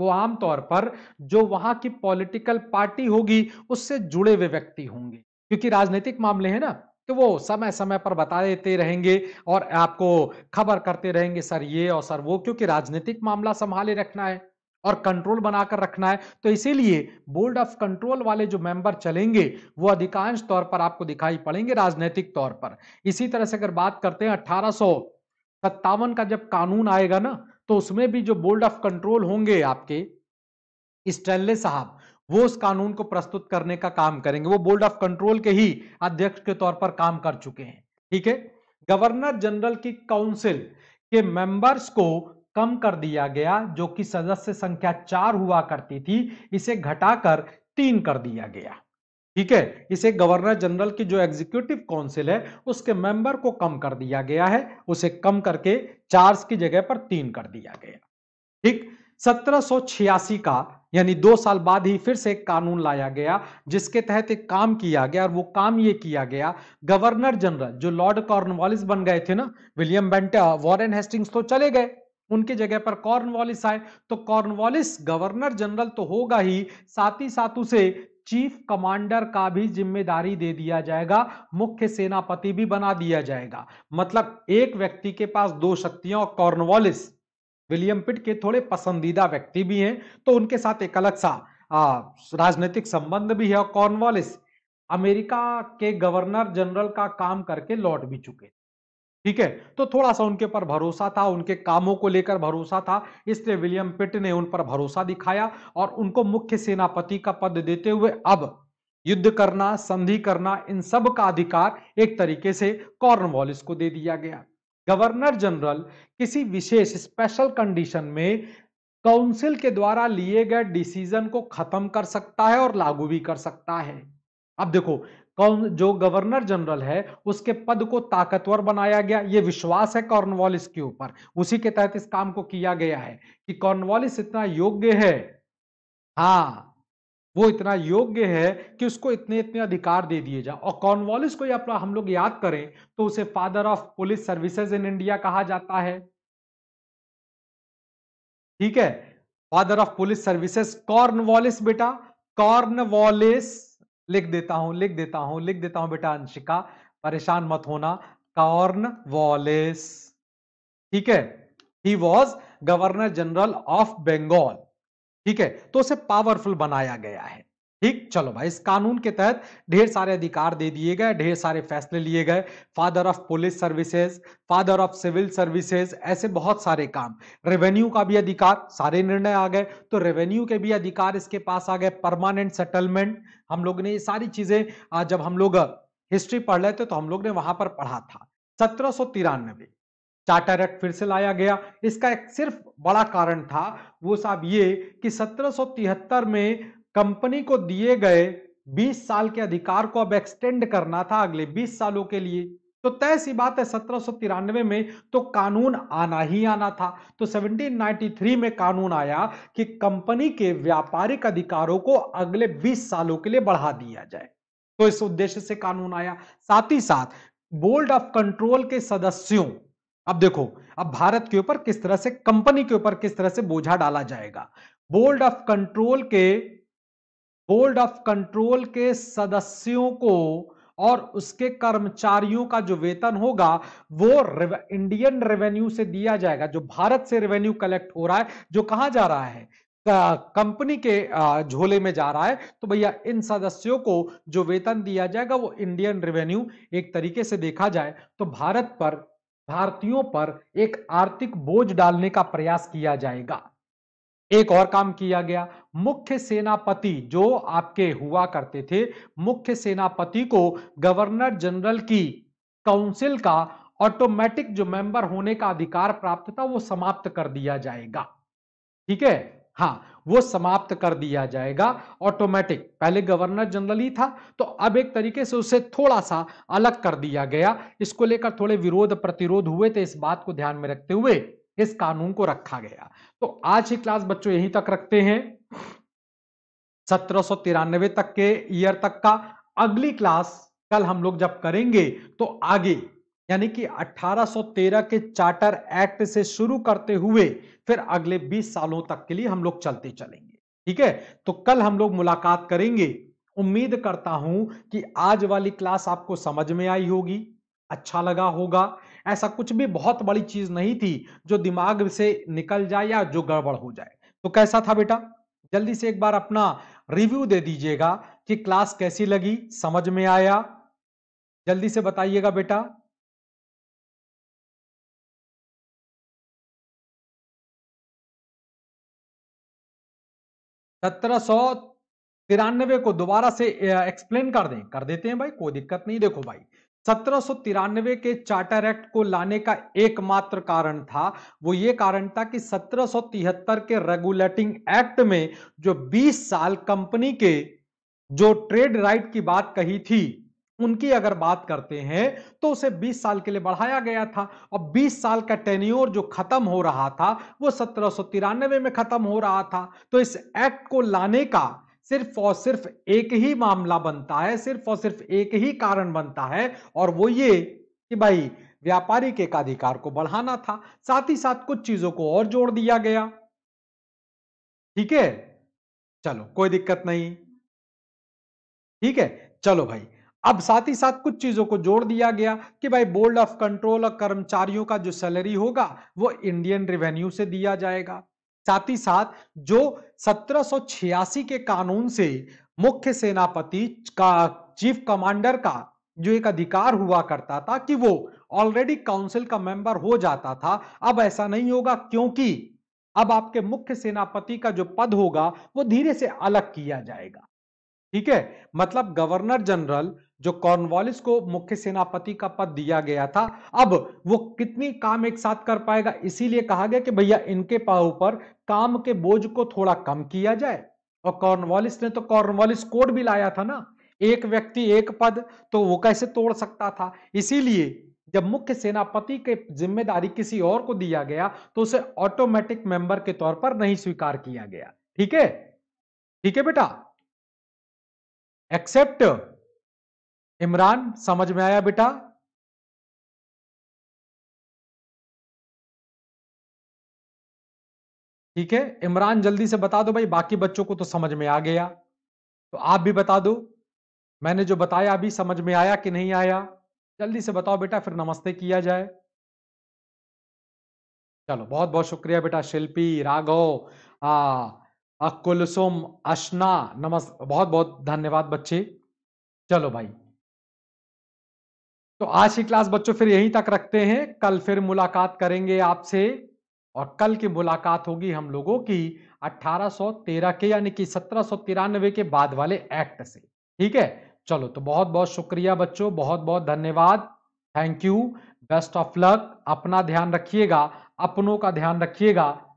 वो आमतौर पर जो वहां की पॉलिटिकल पार्टी होगी उससे जुड़े हुए व्यक्ति होंगे क्योंकि राजनीतिक मामले हैं ना तो वो समय समय पर बता देते रहेंगे और आपको खबर करते रहेंगे सर ये और सर वो क्योंकि राजनीतिक मामला संभाले रखना है और कंट्रोल बनाकर रखना है तो इसीलिए बोर्ड ऑफ कंट्रोल वाले जो मेंबर चलेंगे वो अधिकांश तौर पर आपको दिखाई पड़ेंगे राजनीतिक तौर पर इसी तरह से अगर बात करते हैं अठारह सत्तावन का जब कानून आएगा ना तो उसमें भी जो बोर्ड ऑफ कंट्रोल होंगे आपके स्टैनले साहब वो उस कानून को प्रस्तुत करने का काम करेंगे वो बोर्ड ऑफ कंट्रोल के ही अध्यक्ष के तौर पर काम कर चुके हैं ठीक है गवर्नर जनरल की काउंसिल के मेंबर्स को कम कर दिया गया जो कि सदस्य संख्या चार हुआ करती थी इसे घटाकर तीन कर दिया गया ठीक है इसे गवर्नर जनरल की जो एग्जीक्यूटिव काउंसिल है उसके मेंबर को कम कर दिया गया है उसे कम करके चार्स की जगह पर तीन कर दिया गया ठीक 1786 का यानी दो साल बाद ही फिर से एक कानून लाया गया जिसके तहत एक काम किया गया और वो काम ये किया गया गवर्नर जनरल जो लॉर्ड कॉर्नवालिस बन गए थे ना विलियम बेंट वॉरेन हेस्टिंग्स तो चले गए उनके जगह पर कॉर्नवालिस आए तो कॉर्नवालिस गवर्नर जनरल तो होगा ही साथ ही साथ उसे चीफ कमांडर का भी जिम्मेदारी दे दिया जाएगा मुख्य सेनापति भी बना दिया जाएगा मतलब एक व्यक्ति के पास दो शक्तियां और कॉर्नवॉलिस विलियम पिट के थोड़े पसंदीदा व्यक्ति भी हैं तो उनके साथ एक अलग सा राजनीतिक संबंध भी है और कॉर्नवॉलिस अमेरिका के गवर्नर जनरल का काम करके लौट भी चुके ठीक है तो थोड़ा सा उनके पर भरोसा था उनके कामों को लेकर भरोसा था इसलिए विलियम पिट ने उन पर भरोसा दिखाया और उनको मुख्य सेनापति का पद देते हुए अब युद्ध करना संधि करना इन सब का अधिकार एक तरीके से कॉर्नवॉलिस को दे दिया गया गवर्नर जनरल किसी विशेष स्पेशल कंडीशन में काउंसिल के द्वारा लिए गए डिसीजन को खत्म कर सकता है और लागू भी कर सकता है अब देखो कौन जो गवर्नर जनरल है उसके पद को ताकतवर बनाया गया ये विश्वास है कॉर्नवालिस के ऊपर उसी के तहत इस काम को किया गया है कि कॉर्नवालिस इतना योग्य है हाँ वो इतना योग्य है कि उसको इतने इतने अधिकार दे दिए जाए और कॉर्नवालिस को अपना हम लोग याद करें तो उसे father of police services in India कहा जाता है ठीक है father of police services Cornwallis बेटा कॉर्नवालिस लिख देता हूं लिख देता हूं लिख देता हूं बेटा अंशिका परेशान मत होना कॉर्न वॉलेस ठीक है he was governor general of Bengal ठीक है तो उसे पावरफुल बनाया गया है ठीक चलो भाई इस कानून के तहत ढेर सारे अधिकार दे दिए गए ढेर सारे फैसले लिए गए father of police services father of civil services ऐसे बहुत सारे काम रेवेन्यू का भी अधिकार सारे निर्णय आ गए तो रेवेन्यू के भी अधिकार इसके पास आ गए परमानेंट सेटलमेंट हम लोग ने ये सारी चीजें जब हम लोग हिस्ट्री पढ़ रहे थे तो हम लोग ने वहां पर पढ़ा था सत्रह चार्टर एक्ट फिर से लाया गया इसका एक सिर्फ बड़ा कारण था वो साहब ये कि 1773 में कंपनी को दिए गए 20 साल के अधिकार को अब एक्सटेंड करना था अगले 20 सालों के लिए तो तय सी बात है सत्रह में तो कानून आना ही आना था तो 1793 में कानून आया कि कंपनी के व्यापारिक अधिकारों को अगले 20 सालों के लिए बढ़ा दिया जाए तो इस उद्देश्य से कानून आया साथ ही साथ बोर्ड ऑफ कंट्रोल के सदस्यों अब देखो अब भारत के ऊपर किस तरह से कंपनी के ऊपर किस तरह से बोझा डाला जाएगा बोर्ड ऑफ कंट्रोल के बोर्ड ऑफ कंट्रोल के सदस्यों को और उसके कर्मचारियों का जो वेतन होगा वो इंडियन रेवेन्यू से दिया जाएगा जो भारत से रेवेन्यू कलेक्ट हो रहा है जो कहा जा रहा है कंपनी के झोले में जा रहा है तो भैया इन सदस्यों को जो वेतन दिया जाएगा वो इंडियन रेवेन्यू एक तरीके से देखा जाए तो भारत पर भारतीयों पर एक आर्थिक बोझ डालने का प्रयास किया जाएगा एक और काम किया गया मुख्य सेनापति जो आपके हुआ करते थे मुख्य सेनापति को गवर्नर जनरल की काउंसिल का ऑटोमेटिक जो मेंबर होने का अधिकार प्राप्त था वो समाप्त कर दिया जाएगा ठीक है हाँ वो समाप्त कर दिया जाएगा ऑटोमेटिक पहले गवर्नर जनरल ही था तो अब एक तरीके से उसे थोड़ा सा अलग कर दिया गया इसको लेकर थोड़े विरोध प्रतिरोध हुए थे इस बात को ध्यान में रखते हुए इस कानून को रखा गया तो आज ही क्लास बच्चों यहीं तक रखते हैं सत्रह तक के ईयर तक का अगली क्लास कल हम लोग जब करेंगे तो आगे यानी कि 1813 के चार्टर एक्ट से शुरू करते हुए फिर अगले 20 सालों तक के लिए हम लोग चलते चलेंगे ठीक है तो कल हम लोग मुलाकात करेंगे उम्मीद करता हूं कि आज वाली क्लास आपको समझ में आई होगी अच्छा लगा होगा ऐसा कुछ भी बहुत बड़ी चीज नहीं थी जो दिमाग से निकल जाए या जो गड़बड़ हो जाए तो कैसा था बेटा जल्दी से एक बार अपना रिव्यू दे दीजिएगा कि क्लास कैसी लगी समझ में आया जल्दी से बताइएगा बेटा सत्रह सौ तिरानवे को दोबारा से एक्सप्लेन कर दें कर देते हैं भाई कोई दिक्कत नहीं देखो भाई सत्रह के चार्टर एक्ट को लाने का एकमात्र कारण था वो ये कारण था कि 1773 के रेगुलेटिंग एक्ट में जो 20 साल कंपनी के जो ट्रेड राइट की बात कही थी उनकी अगर बात करते हैं तो उसे 20 साल के लिए बढ़ाया गया था और 20 साल का टेन्योर जो खत्म हो रहा था वो सत्रह में खत्म हो रहा था तो इस एक्ट को लाने का सिर्फ और सिर्फ एक ही मामला बनता है सिर्फ और सिर्फ एक ही कारण बनता है और वो ये कि भाई व्यापारी के एकाधिकार को बढ़ाना था साथ ही साथ कुछ चीजों को और जोड़ दिया गया ठीक है चलो कोई दिक्कत नहीं ठीक है चलो भाई अब साथ ही साथ कुछ चीजों को जोड़ दिया गया कि भाई बोर्ड ऑफ कंट्रोल और कर्मचारियों का जो सैलरी होगा वो इंडियन रेवेन्यू से दिया जाएगा साथ ही साथ जो 1786 के कानून से मुख्य सेनापति का चीफ कमांडर का जो एक अधिकार हुआ करता था कि वो ऑलरेडी काउंसिल का मेंबर हो जाता था अब ऐसा नहीं होगा क्योंकि अब आपके मुख्य सेनापति का जो पद होगा वो धीरे से अलग किया जाएगा ठीक है मतलब गवर्नर जनरल जो कॉर्नवालिस को मुख्य सेनापति का पद दिया गया था अब वो कितनी काम एक साथ कर पाएगा इसीलिए कहा गया कि भैया इनके पाओ पर काम के बोझ को थोड़ा कम किया जाए और कॉर्नवालिस ने तो कॉर्नवालिस कोड भी लाया था ना एक व्यक्ति एक पद तो वो कैसे तोड़ सकता था इसीलिए जब मुख्य सेनापति के जिम्मेदारी किसी और को दिया गया तो उसे ऑटोमेटिक मेंबर के तौर पर नहीं स्वीकार किया गया ठीक है ठीक है बेटा एक्सेप्ट इमरान समझ में आया बेटा ठीक है इमरान जल्दी से बता दो भाई बाकी बच्चों को तो समझ में आ गया तो आप भी बता दो मैंने जो बताया अभी समझ में आया कि नहीं आया जल्दी से बताओ बेटा फिर नमस्ते किया जाए चलो बहुत बहुत शुक्रिया बेटा शिल्पी राघव अकुलसुम अशना नमस्ते बहुत बहुत धन्यवाद बच्चे चलो भाई तो आज की क्लास बच्चों फिर यहीं तक रखते हैं कल फिर मुलाकात करेंगे आपसे और कल की मुलाकात होगी हम लोगों की 1813 के यानी कि सत्रह के बाद वाले एक्ट से ठीक है चलो तो बहुत बहुत शुक्रिया बच्चों बहुत बहुत धन्यवाद thank you best of luck अपना ध्यान रखिएगा अपनों का ध्यान रखिएगा